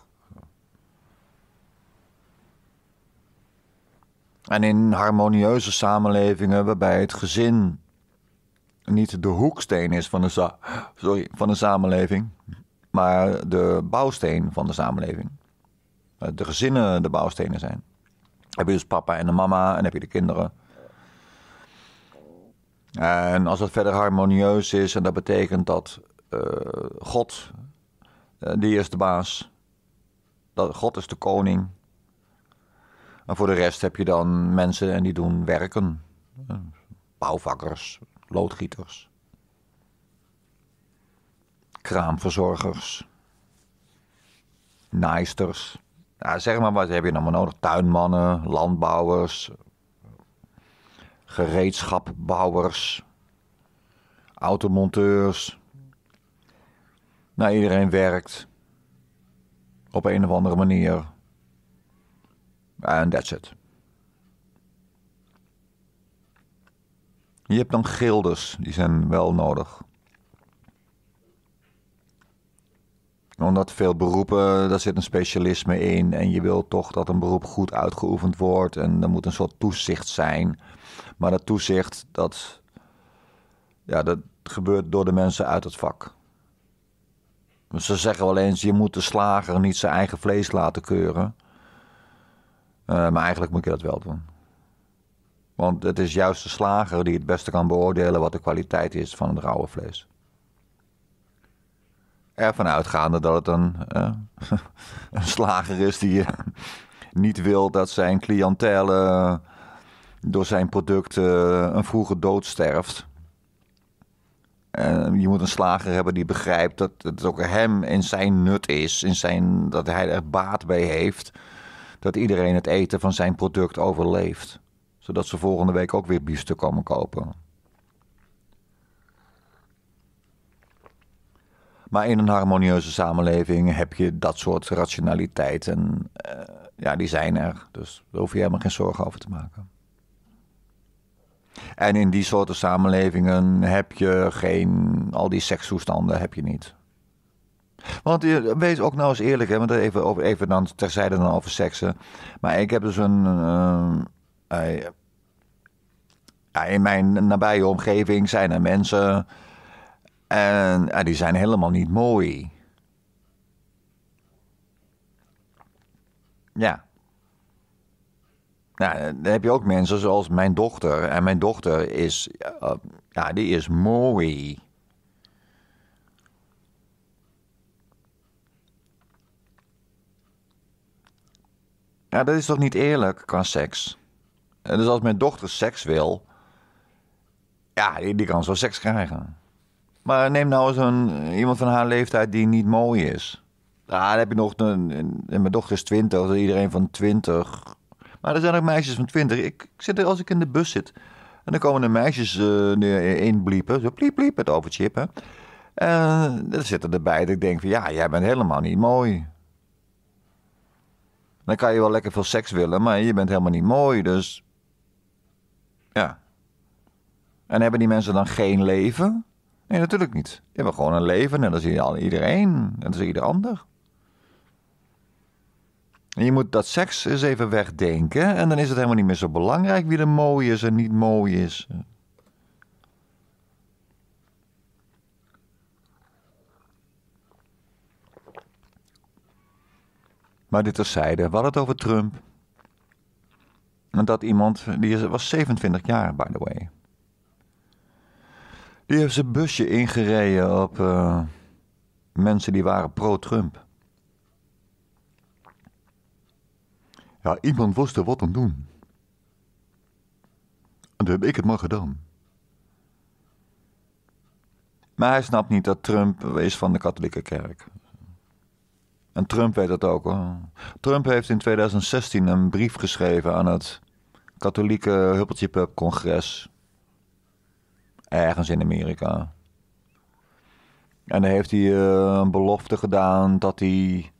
Speaker 1: En in harmonieuze samenlevingen waarbij het gezin niet de hoeksteen is van de, sorry, van de samenleving, maar de bouwsteen van de samenleving. Eh, de gezinnen de bouwstenen zijn. Heb je dus papa en de mama en heb je de kinderen. En als het verder harmonieus is en dat betekent dat eh, God, uh, die is de baas, dat God is de koning, maar voor de rest heb je dan mensen en die doen werken. Bouwvakkers, loodgieters, kraamverzorgers, naaisters. zeg maar, wat heb je maar nodig? Tuinmannen, landbouwers, gereedschapbouwers, automonteurs. Nou, iedereen werkt op een of andere manier. En that's it. Je hebt dan gilders, die zijn wel nodig. Omdat veel beroepen, daar zit een specialisme in. En je wilt toch dat een beroep goed uitgeoefend wordt. En er moet een soort toezicht zijn. Maar dat toezicht, dat, ja, dat gebeurt door de mensen uit het vak. Ze zeggen wel eens, je moet de slager niet zijn eigen vlees laten keuren. Eh, maar eigenlijk moet je dat wel doen. Want het is juist de slager die het beste kan beoordelen wat de kwaliteit is van het rauwe vlees. Ervan uitgaande dat het een, eh, <laughs> een slager is die eh, niet wil dat zijn cliëntele door zijn product een vroege dood sterft. En je moet een slager hebben die begrijpt dat het ook hem in zijn nut is, in zijn, dat hij er baat bij heeft dat iedereen het eten van zijn product overleeft, zodat ze volgende week ook weer biefstuk komen kopen. Maar in een harmonieuze samenleving heb je dat soort rationaliteit. En eh, ja, die zijn er. Dus daar hoef je helemaal geen zorgen over te maken. En in die soorten samenlevingen heb je geen. Al die sekstoestanden heb je niet. Want eh, wees ook nou eens eerlijk, hè, want even, over, even dan terzijde dan over seksen. Maar ik heb dus een. Eh, eh, in mijn nabije omgeving zijn er mensen. En die zijn helemaal niet mooi. Ja. Nou, dan heb je ook mensen zoals mijn dochter. En mijn dochter is. ja, die is mooi. Ja, dat is toch niet eerlijk qua seks? Dus als mijn dochter seks wil, ja, die, kan zo seks krijgen. Maar neem nou eens een, iemand van haar leeftijd die niet mooi is. Ah, dan heb je nog een, mijn dochter is 20, dus iedereen van 20. Maar er zijn ook meisjes van 20. Ik, zit er als ik in de bus zit. En dan komen de meisjes uh, inbliepen. Zo pliep, pliep, het overchippen. En eh, dan zitten erbij dat ik denk van ja, jij bent helemaal niet mooi. Dan kan je wel lekker veel seks willen, maar je bent helemaal niet mooi. Dus ja. En hebben die mensen dan geen leven? Nee, natuurlijk niet. Die hebben gewoon een leven, en je al iedereen, en dat is ieder ander. En je moet dat seks eens even wegdenken en dan is het helemaal niet meer zo belangrijk wie er mooi is en niet mooi is. Maar dit terzijde, we hadden het over Trump. En dat iemand, die was 27 jaar, by the way. Die heeft zijn busje ingereden op eh, mensen die waren pro-Trump. Ja, iemand wist er wat aan doen. En toen heb ik het maar gedaan. Maar hij snapt niet dat Trump is van de katholieke kerk. En Trump weet dat ook. Hoor. Trump heeft in 2016 een brief geschreven aan het katholieke Huppeltje Pub congres. Ergens in Amerika. En dan heeft hij eh, een belofte gedaan dat hij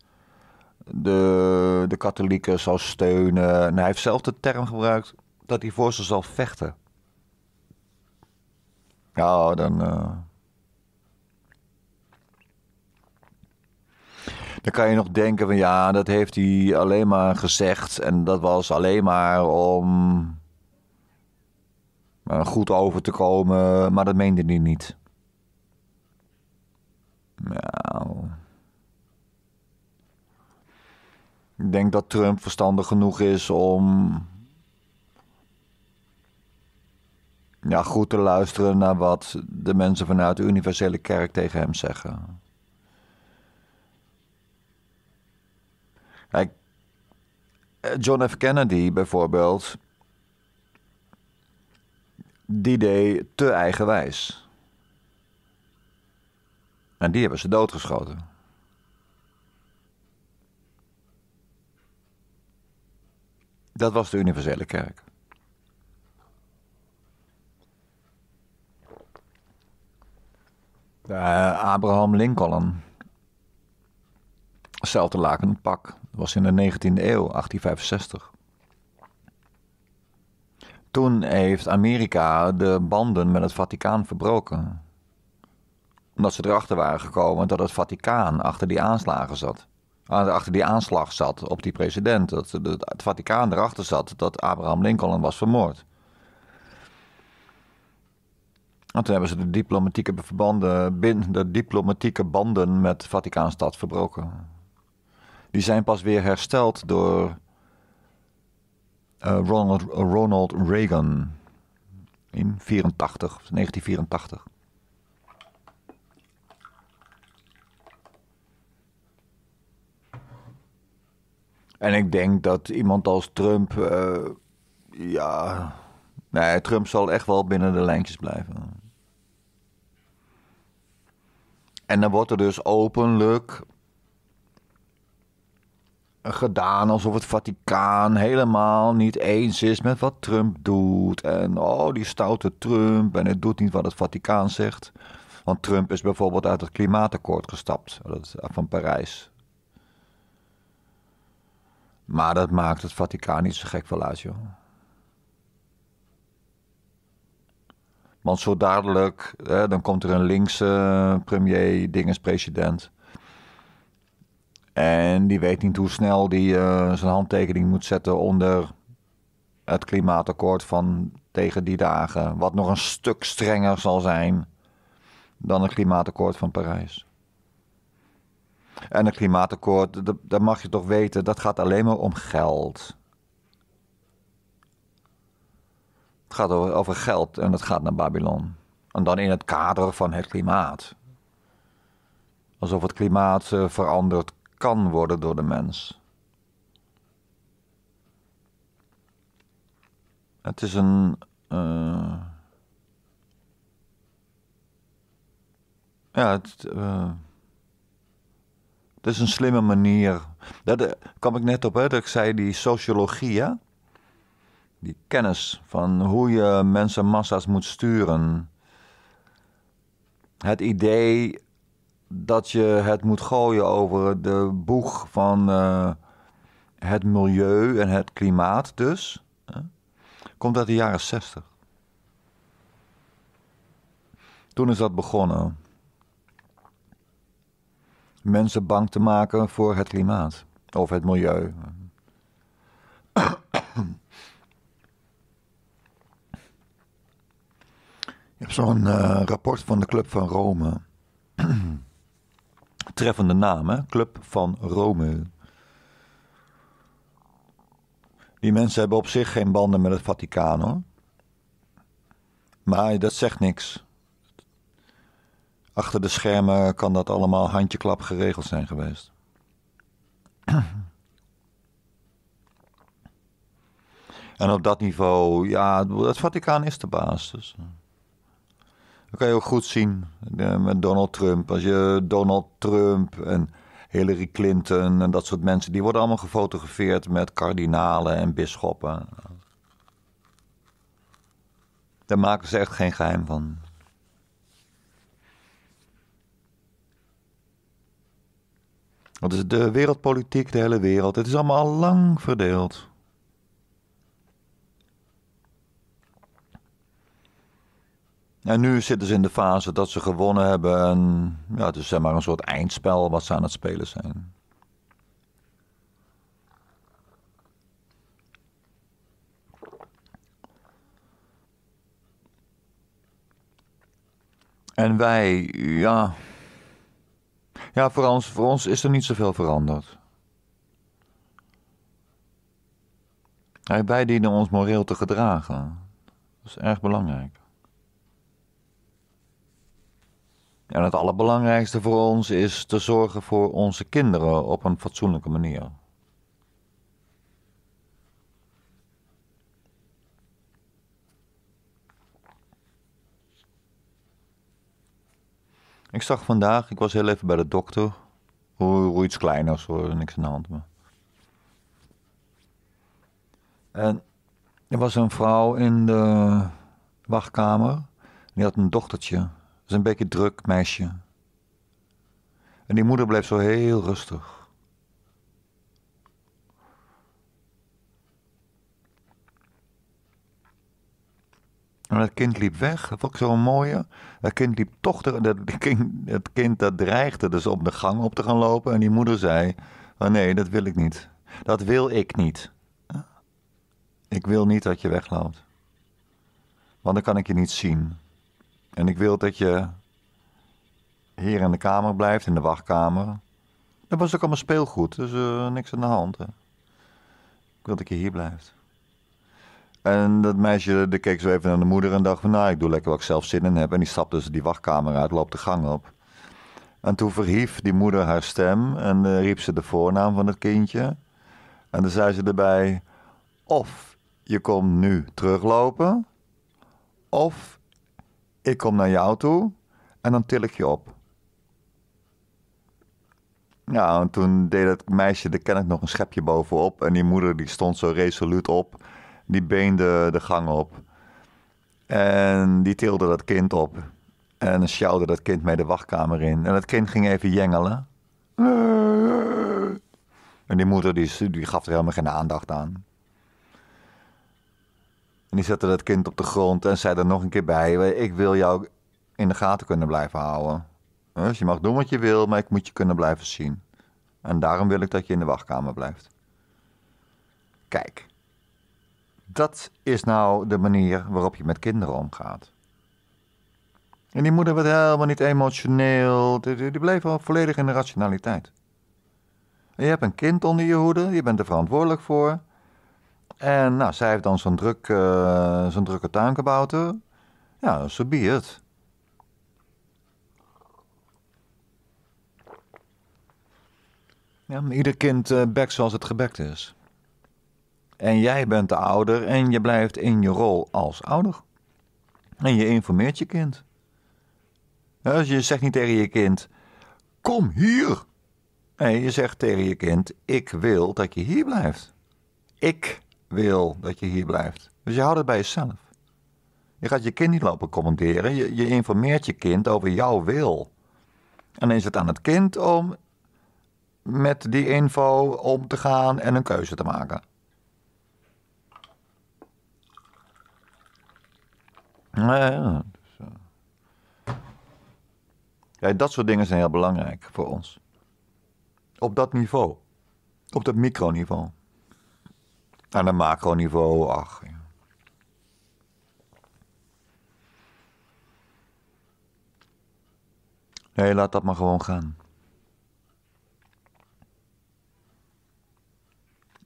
Speaker 1: de, de katholieken zal steunen. En hij heeft zelf de term gebruikt dat hij voor ze zal vechten. Ja, dan... Eh, Dan kan je nog denken van ja, dat heeft hij alleen maar gezegd. En dat was alleen maar om eh, goed over te komen. Maar dat meende hij niet. Nou. Ik denk dat Trump verstandig genoeg is om. Ja, goed te luisteren naar wat de mensen vanuit de universele kerk tegen hem zeggen. Kijk. Eh, John F. Kennedy bijvoorbeeld, die deed te eigenwijs. En die hebben ze doodgeschoten. Dat was de universele kerk. Eh, Abraham Lincoln. Hetzelfde laken pak was in de 19e eeuw, 1865. Toen heeft Amerika de banden met het Vaticaan verbroken. Omdat ze erachter waren gekomen dat het Vaticaan achter die aanslagen zat. Ah, achter die aanslag zat op die president. Dat het Vaticaan erachter zat dat Abraham Lincoln was vermoord. En toen hebben ze de diplomatieke, verbanden, de diplomatieke banden met Vaticaanstad verbroken. Die zijn pas weer hersteld door eh, Ronald, Reagan in 84, 1984. En ik denk dat iemand als Trump, eh, ja, nee, Trump zal echt wel binnen de lijntjes blijven. En dan wordt er dus openlijk gedaan alsof het Vaticaan helemaal niet eens is met wat Trump doet. En oh, die stoute Trump en het doet niet wat het Vaticaan zegt. Want Trump is bijvoorbeeld uit het klimaatakkoord gestapt van Parijs. Maar dat maakt het Vaticaan niet zo gek wel uit, joh. Want zo dadelijk, hè, dan komt er een linkse premier, dinges president. En die weet niet hoe snel die eh, zijn handtekening moet zetten onder het klimaatakkoord van tegen die dagen. Wat nog een stuk strenger zal zijn dan het klimaatakkoord van Parijs. En het klimaatakkoord, dat, mag je toch weten, dat gaat alleen maar om geld. Het gaat over, geld en dat gaat naar Babylon. En dan in het kader van het klimaat. Alsof het klimaat eh, verandert kan worden door de mens. Het is een. Eh, ja, het, eh, het, is een slimme manier. Daar kwam ik net op uit dat ik zei die sociologie, hè? die kennis van hoe je mensen massa's moet sturen. Het idee dat je het moet gooien over de boeg van eh, het milieu en het klimaat dus, komt uit de jaren 60. Toen is dat begonnen. Mensen bang te maken voor het klimaat of het milieu. <clears throat> Je hebt zo'n eh, rapport van de Club van Rome. <clears throat> treffende naam, hè? Club van Rome. Die mensen hebben op zich geen banden met het Vaticaan hoor. Maar dat zegt niks. Achter de schermen kan dat allemaal handjeklap geregeld zijn geweest. <clears throat> En op dat niveau, ja, het Vaticaan is de baas. Dus. Eh. Dat kan je ook goed zien eh, met Donald Trump. Als je Donald Trump en Hillary Clinton en dat soort mensen, die worden allemaal gefotografeerd met kardinalen en bisschoppen. Daar maken ze echt geen geheim van. Wat is de wereldpolitiek, de hele wereld, het is allemaal al lang verdeeld. En nou, nu zitten ze in de fase dat ze gewonnen hebben. En ja, het is zeg maar een soort eindspel wat ze aan het spelen zijn. En wij, ja. Ja, voor ons, voor ons is er niet zoveel veranderd. Wij dienen ons moreel te gedragen. Dat is erg belangrijk. En het allerbelangrijkste voor ons is te zorgen voor onze kinderen op een fatsoenlijke manier. Ik zag vandaag, ik was heel even bij de dokter, hoe, iets kleiners hoor, niks aan de hand. Maar. En er was een vrouw in de wachtkamer, die had een dochtertje is een beetje druk, meisje. En die moeder bleef zo heel rustig. En dat kind liep weg, dat vond ik zo'n mooie. Dat kind liep toch, dat kind, <laughs> dat kind dat dreigde dus op de gang op te gaan lopen. En die moeder zei, oh nee, dat wil ik niet. Dat wil ik niet. Ik wil niet dat je wegloopt. Want dan kan ik je niet zien. En ik wil dat je hier in de kamer blijft, in de wachtkamer. Dat was ook allemaal speelgoed, dus eh, niks aan de hand. Hè. Ik wil dat je hier blijft. En dat meisje keek zo even naar de moeder en dacht van... nou, ik doe lekker wat ik zelf zin in heb. En die stapte dus die wachtkamer uit, loopt de gang op. En toen verhief die moeder haar stem en uh, riep ze de voornaam van het kindje. En dan zei ze erbij... of je komt nu teruglopen... of ik kom naar jou toe en dan til ik je op. Nou, en toen deed het meisje de ik nog een schepje bovenop. En die moeder die stond zo resoluut op. Die beende de gang op. En die tilde dat kind op. En dan sjouwde dat kind mee de wachtkamer in. En dat kind ging even jengelen. En die moeder die, die gaf er helemaal geen aandacht aan. En die zette dat kind op de grond en zei er nog een keer bij: Ik wil jou in de gaten kunnen blijven houden. Dus je mag doen wat je wil, maar ik moet je kunnen blijven zien. En daarom wil ik dat je in de wachtkamer blijft. Kijk, dat is nou de manier waarop je met kinderen omgaat. En die moeder werd helemaal niet emotioneel. Die, bleef al volledig in de rationaliteit. En je hebt een kind onder je hoede, je bent er verantwoordelijk voor. En nou, zij heeft dan zo'n druk, eh, zo'n drukke tuinkabouter. Ja, ze be Ja, ieder kind uh, bekt zoals het gebekt is. En jij bent de ouder en je blijft in je rol als ouder. En je informeert je kind. dus je zegt niet tegen je kind: Kom hier! Nee, je zegt tegen je kind: Ik wil dat je hier blijft. Ik wil dat je hier blijft. Dus je houdt het bij jezelf. Je gaat je kind niet lopen commanderen. Je, je informeert je kind over jouw wil. En dan is het aan het kind om met die info om te gaan en een keuze te maken. Ja, ja, dat soort dingen zijn heel belangrijk voor ons. Op dat niveau. Op dat microniveau. Aan een macroniveau, ach. Ja. Nee, laat dat maar gewoon gaan.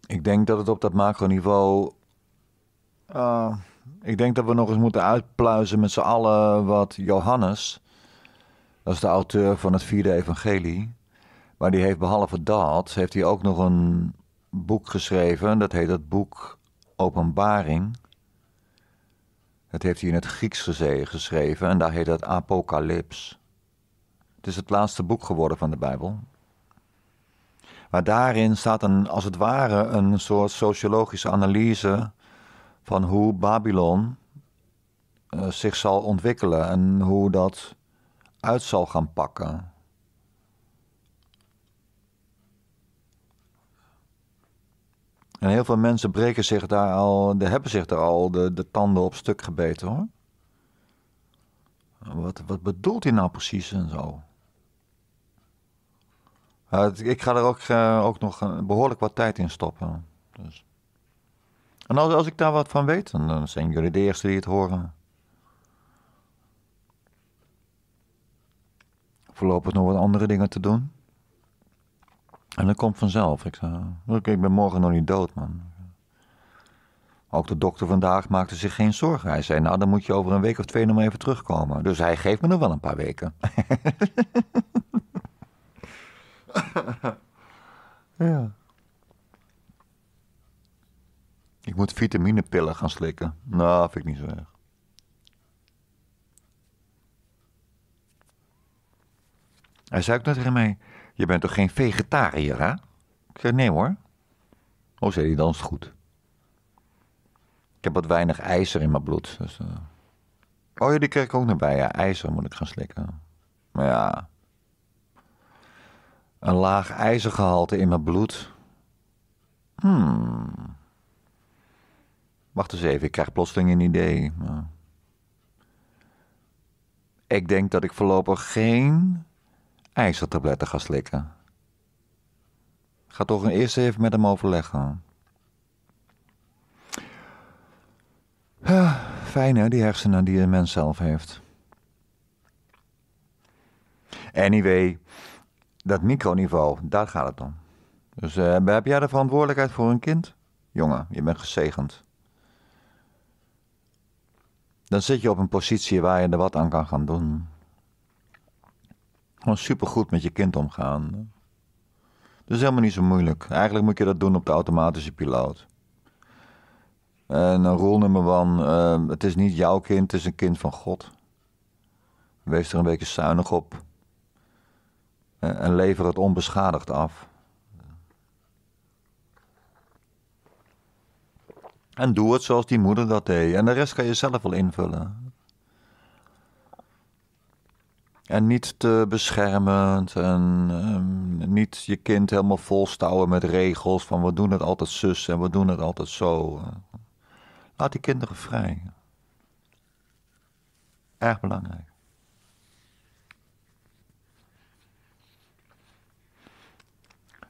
Speaker 1: Ik denk dat het op dat macroniveau. Eh, ik denk dat we nog eens moeten uitpluizen met z'n allen wat Johannes. Dat is de auteur van het vierde evangelie. Maar die heeft behalve dat, heeft hij ook nog een boek geschreven. Dat heet het boek Openbaring. Dat heeft hij in het Grieks geschreven en daar heet het Apocalyps. Het is het laatste boek geworden van de Bijbel. Maar daarin staat een, als het ware een soort sociologische analyse van hoe Babylon eh, zich zal ontwikkelen en hoe dat uit zal gaan pakken. En heel veel mensen breken zich daar al, de hebben zich daar al de, de tanden op stuk gebeten hoor. Wat, wat bedoelt hij nou precies en zo? ik ga er ook, eh, ook nog eh, behoorlijk wat tijd in stoppen. Dus. En als, als ik daar wat van weet, dan, zijn jullie de eerste die het horen. Voorlopig nog wat andere dingen te doen. En dat komt vanzelf. Ik zei, ik ben morgen nog niet dood, man. Ook de dokter vandaag maakte zich geen zorgen. Hij zei, nou, dan moet je over een week of twee nog maar even terugkomen. Dus hij geeft me nog wel een paar weken. <laughs> ja. Ik moet vitaminepillen gaan slikken. Nou, vind ik niet zo erg. Hij zei ook net tegen mij je bent toch geen vegetariër, hè? Ik zei, nee hoor. Oh, zei hij, dan het goed. Ik heb wat weinig ijzer in mijn bloed. Dus, eh. Oh ja, die krijg ik ook naar bij. Ja, ijzer moet ik gaan slikken. Maar ja... Een laag ijzergehalte in mijn bloed. Hmm. Wacht eens even, ik krijg plotseling een idee. Maar... Ik denk dat ik voorlopig geen ijzertabletten gaan slikken. Ga toch eerst even met hem overleggen. fijn hè, die hersenen die een mens zelf heeft. Anyway, dat microniveau, daar gaat het om. Dus uh, heb jij de verantwoordelijkheid voor een kind? Jongen, je bent gezegend. Dan zit je op een positie waar je er wat aan kan gaan doen. Gewoon supergoed met je kind omgaan. Dat is helemaal niet zo moeilijk. Eigenlijk moet je dat doen op de automatische piloot. En een eh, rol nummer van, eh, het is niet jouw kind, het is een kind van God. Wees er een beetje zuinig op. en lever het onbeschadigd af. En doe het zoals die moeder dat deed. En de rest kan je zelf wel invullen. En niet te beschermend en ehm, niet je kind helemaal volstouwen met regels van we doen het altijd zus en we doen het altijd zo. Laat die kinderen vrij. Erg belangrijk.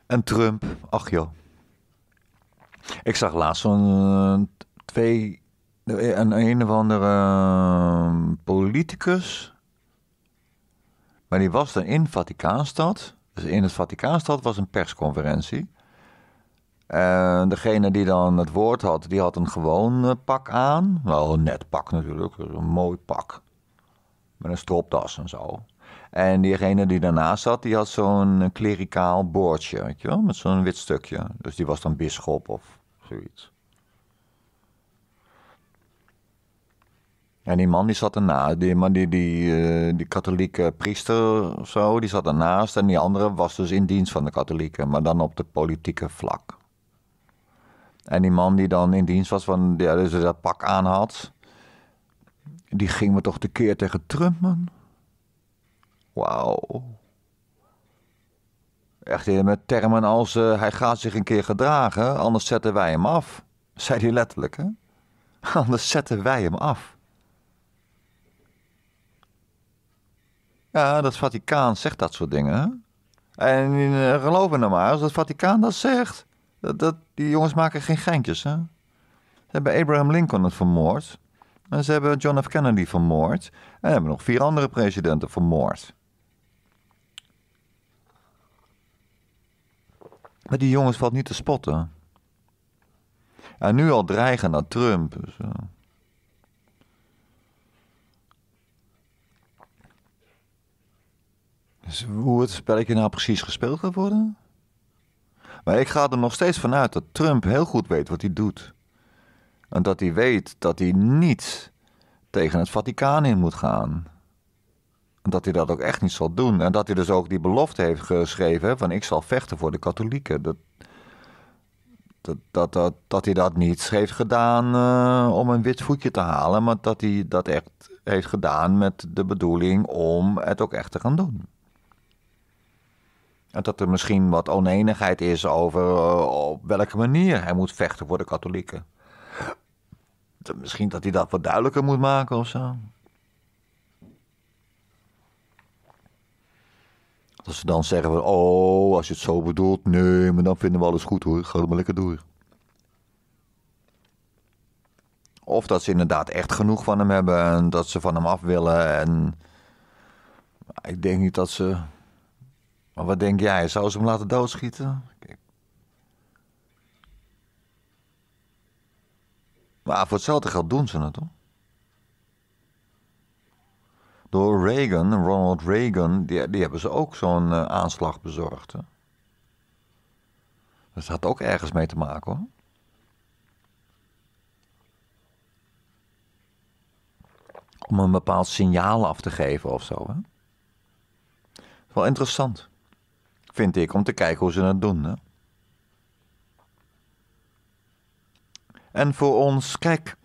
Speaker 1: En Trump, ach joh. Ik zag laatst een eh, twee, een, een of andere ehm, politicus maar die was dan in Vaticaanstad. Dus in het Vaticaanstad was een persconferentie. En degene die dan het woord had, die had een gewoon eh, pak aan. Wel een net pak natuurlijk, een mooi pak. Met een stropdas en zo. En diegene die daarnaast zat, die had zo'n klerikaal eh, boordje, weet je wel? met zo'n wit stukje. Dus die was dan bisschop of zoiets. En die man die zat ernaast, die, die, die, eh, die katholieke priester of zo, die zat ernaast. En die andere was dus in dienst van de katholieken, maar dan op de politieke vlak. En die man die dan in dienst was, van, ja, dus dat pak aan had, die ging me toch tekeer tegen Trump, man. Wauw. Echt met termen als eh, hij gaat zich een keer gedragen, anders zetten wij hem af. Zei hij letterlijk, hè? <laughs> Anders zetten wij hem af. Ja, dat Vaticaan zegt dat soort dingen. En uh, geloof me nou maar, als dat Vaticaan dat zegt. Dat, dat, die jongens maken geen geintjes, hè? Ze hebben Abraham Lincoln het vermoord. En ze hebben John F. Kennedy vermoord. En hebben nog vier andere presidenten vermoord. Maar die jongens valt niet te spotten. En nu al dreigen naar Trump. Dus, Dus hoe het spelletje nou precies gespeeld gaat worden? Maar ik ga er nog steeds vanuit dat Trump heel goed weet wat hij doet. En dat hij weet dat hij niet tegen het Vaticaan in moet gaan. En dat hij dat ook echt niet zal doen. En dat hij dus ook die belofte heeft geschreven van ik zal vechten voor de katholieken. Dat, dat, dat, dat, hij dat niet heeft gedaan eh, om een wit voetje te halen. Maar dat hij dat echt heeft gedaan met de bedoeling om het ook echt te gaan doen. Dat er misschien wat oneenigheid is over eh, op welke manier hij moet vechten voor de katholieken. Dat, misschien dat hij dat wat duidelijker moet maken of zo. Dat ze dan zeggen oh, als je het zo bedoelt, nee, maar dan vinden we alles goed hoor, ga het maar lekker door. Of dat ze inderdaad echt genoeg van hem hebben en dat ze van hem af willen en... Ik denk niet dat ze maar wat denk jij? Zou ze hem laten doodschieten? Maar voor hetzelfde geld doen ze het, hoor. Door Reagan, Ronald Reagan, die, hebben ze ook zo'n eh, aanslag bezorgd. Dat had ook ergens mee te maken, hoor. Om een bepaald signaal af te geven of zo. Wel interessant vind ik, om te kijken hoe ze dat doen. Hè? En voor ons, kijk,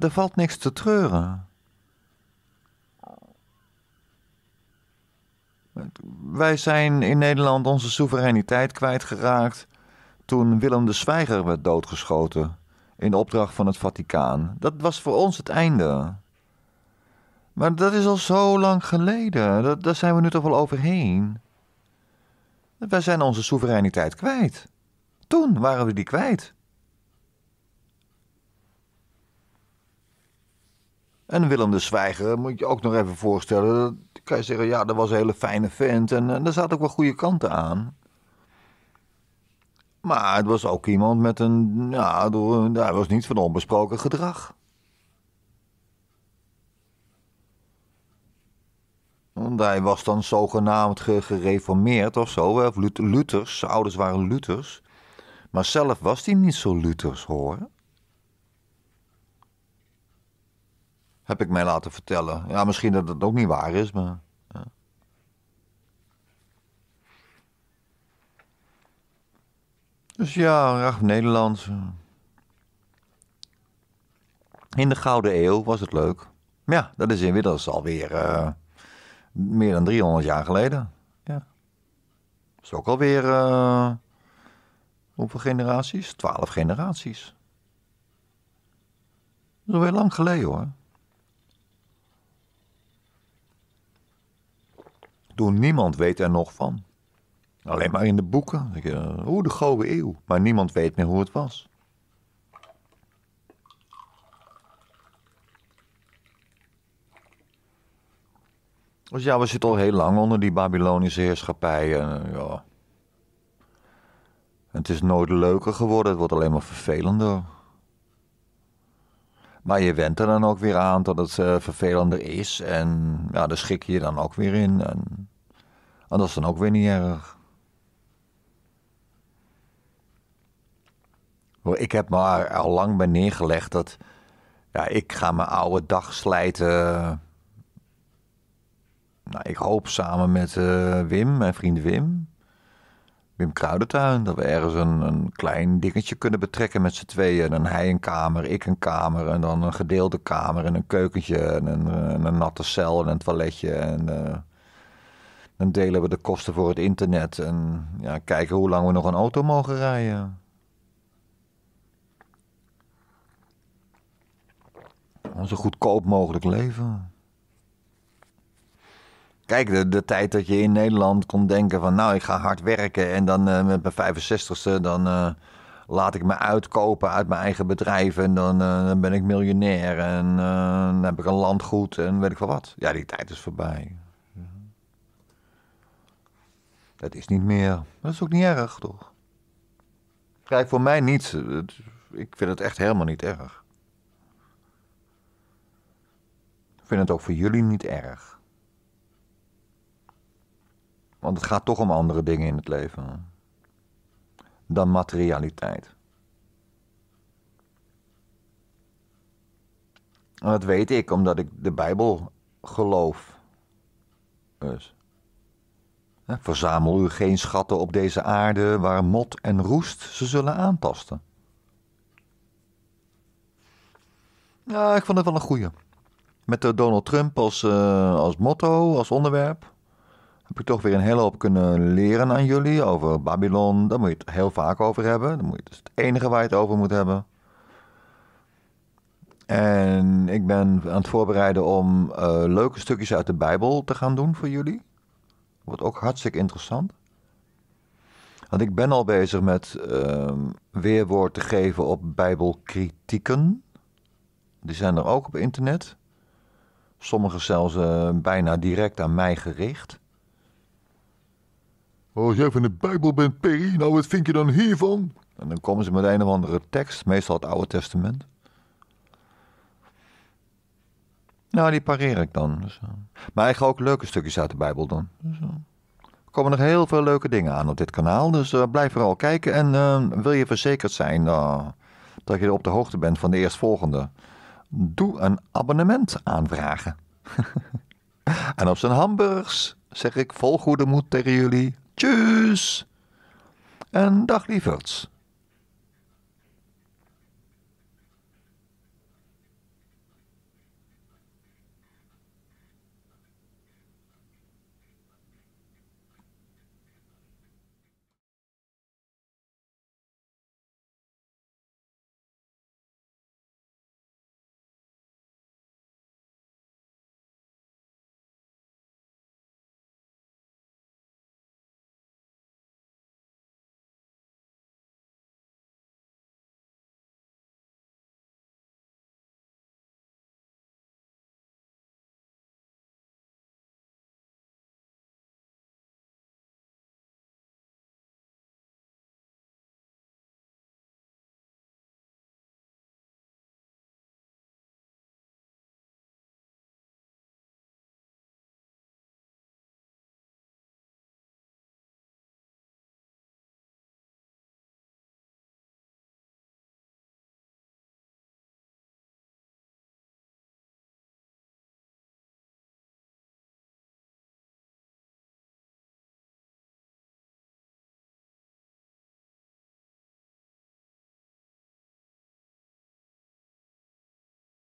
Speaker 1: er valt niks te treuren. Wij zijn in Nederland onze soevereiniteit kwijtgeraakt toen Willem de Zwijger werd doodgeschoten in opdracht van het Vaticaan. Dat was voor ons het einde. Maar dat is al zo lang geleden. Daar zijn we nu toch wel overheen. Wij zijn onze soevereiniteit kwijt. Toen waren we die kwijt. En Willem de Zwijger moet je ook nog even voorstellen. Dan kan je zeggen, ja, dat was een hele fijne vent en, er daar zaten ook wel goede kanten aan. Maar het was ook iemand met een, nou, hij was niet van onbesproken gedrag. hij was dan zogenaamd gereformeerd of zo. Of Luthers, zijn ouders waren Luthers. Maar zelf was hij niet zo Luthers hoor. Heb ik mij laten vertellen. Ja, misschien dat het ook niet waar is, maar. Dus ja, echt Nederlands. In de Gouden Eeuw was het leuk. Ja, dat is inmiddels alweer. Uh, meer dan 300 jaar geleden. Ja. Dat is ook alweer. Uh, hoeveel generaties? 12 generaties. Dat is alweer lang geleden hoor. Toen niemand weet er nog van. Alleen maar in de boeken. Hoe eh, de gouden eeuw. Maar niemand weet meer hoe het was. ja, we zitten al heel lang onder die Babylonische heerschappij. En, eh, ja. het is nooit leuker geworden, het wordt alleen maar vervelender. Maar je went er dan ook weer aan dat het eh, vervelender is. En ja, daar schik je je dan ook weer in. En, dat is dan ook weer niet erg. Ik heb me al lang bij neergelegd dat ja, ik ga mijn oude dag slijten nou, ik hoop samen met eh, Wim, mijn vriend Wim, Wim Kruidentuin, dat we ergens een, een klein dingetje kunnen betrekken met z'n tweeën. En hij een kamer, ik een kamer en dan een gedeelde kamer en een keukentje en een, eh, een natte cel en een toiletje. En eh, dan delen we de kosten voor het internet en ja, kijken hoe lang we nog een auto mogen rijden. Zo goedkoop mogelijk leven. Kijk, de, tijd dat je in Nederland kon denken van nou, ik ga hard werken en dan eh, met mijn 65ste, dan eh, laat ik me uitkopen uit mijn eigen bedrijf en dan, eh, dan ben ik miljonair en dan heb ik een landgoed en weet ik wel wat. Ja, die tijd is voorbij. Dat is niet meer. Dat is ook niet erg, toch? Kijk, voor mij niet. Ik vind het echt helemaal niet erg. Ik vind het ook voor jullie niet erg. Want het gaat toch om andere dingen in het leven dan materialiteit. En dat weet ik omdat ik de Bijbel geloof. Dus, verzamel u geen schatten op deze aarde waar mot en roest ze zullen aantasten. Ja, ik vond het wel een goeie. Met eh, Donald Trump als, eh, als motto, als onderwerp heb ik toch weer een hele hoop kunnen leren aan jullie over Babylon. Daar moet je het heel vaak over hebben. Dat, is dus het enige waar je het over moet hebben. En ik ben aan het voorbereiden om eh, leuke stukjes uit de Bijbel te gaan doen voor jullie. Wordt ook hartstikke interessant. Want ik ben al bezig met uh, weerwoord te geven op Bijbelkritieken. Die zijn er ook op internet. Sommige zelfs eh, bijna direct aan mij gericht. Oh, als jij van de Bijbel bent, Perry, nou wat vind je dan hiervan? En dan komen ze met een of andere tekst, meestal het Oude Testament. Nou, die pareer ik dan. Dus, eh. Maar ik ga ook leuke stukjes uit de Bijbel doen. Dus, eh. Er komen nog heel veel leuke dingen aan op dit kanaal, dus uh, blijf vooral kijken. En wil je verzekerd zijn dat je op de hoogte bent van de eerstvolgende? Doe een abonnement aanvragen. <laughs> en op zijn hamburgers zeg ik vol goede moed tegen jullie. Tjus! En dag lieverds.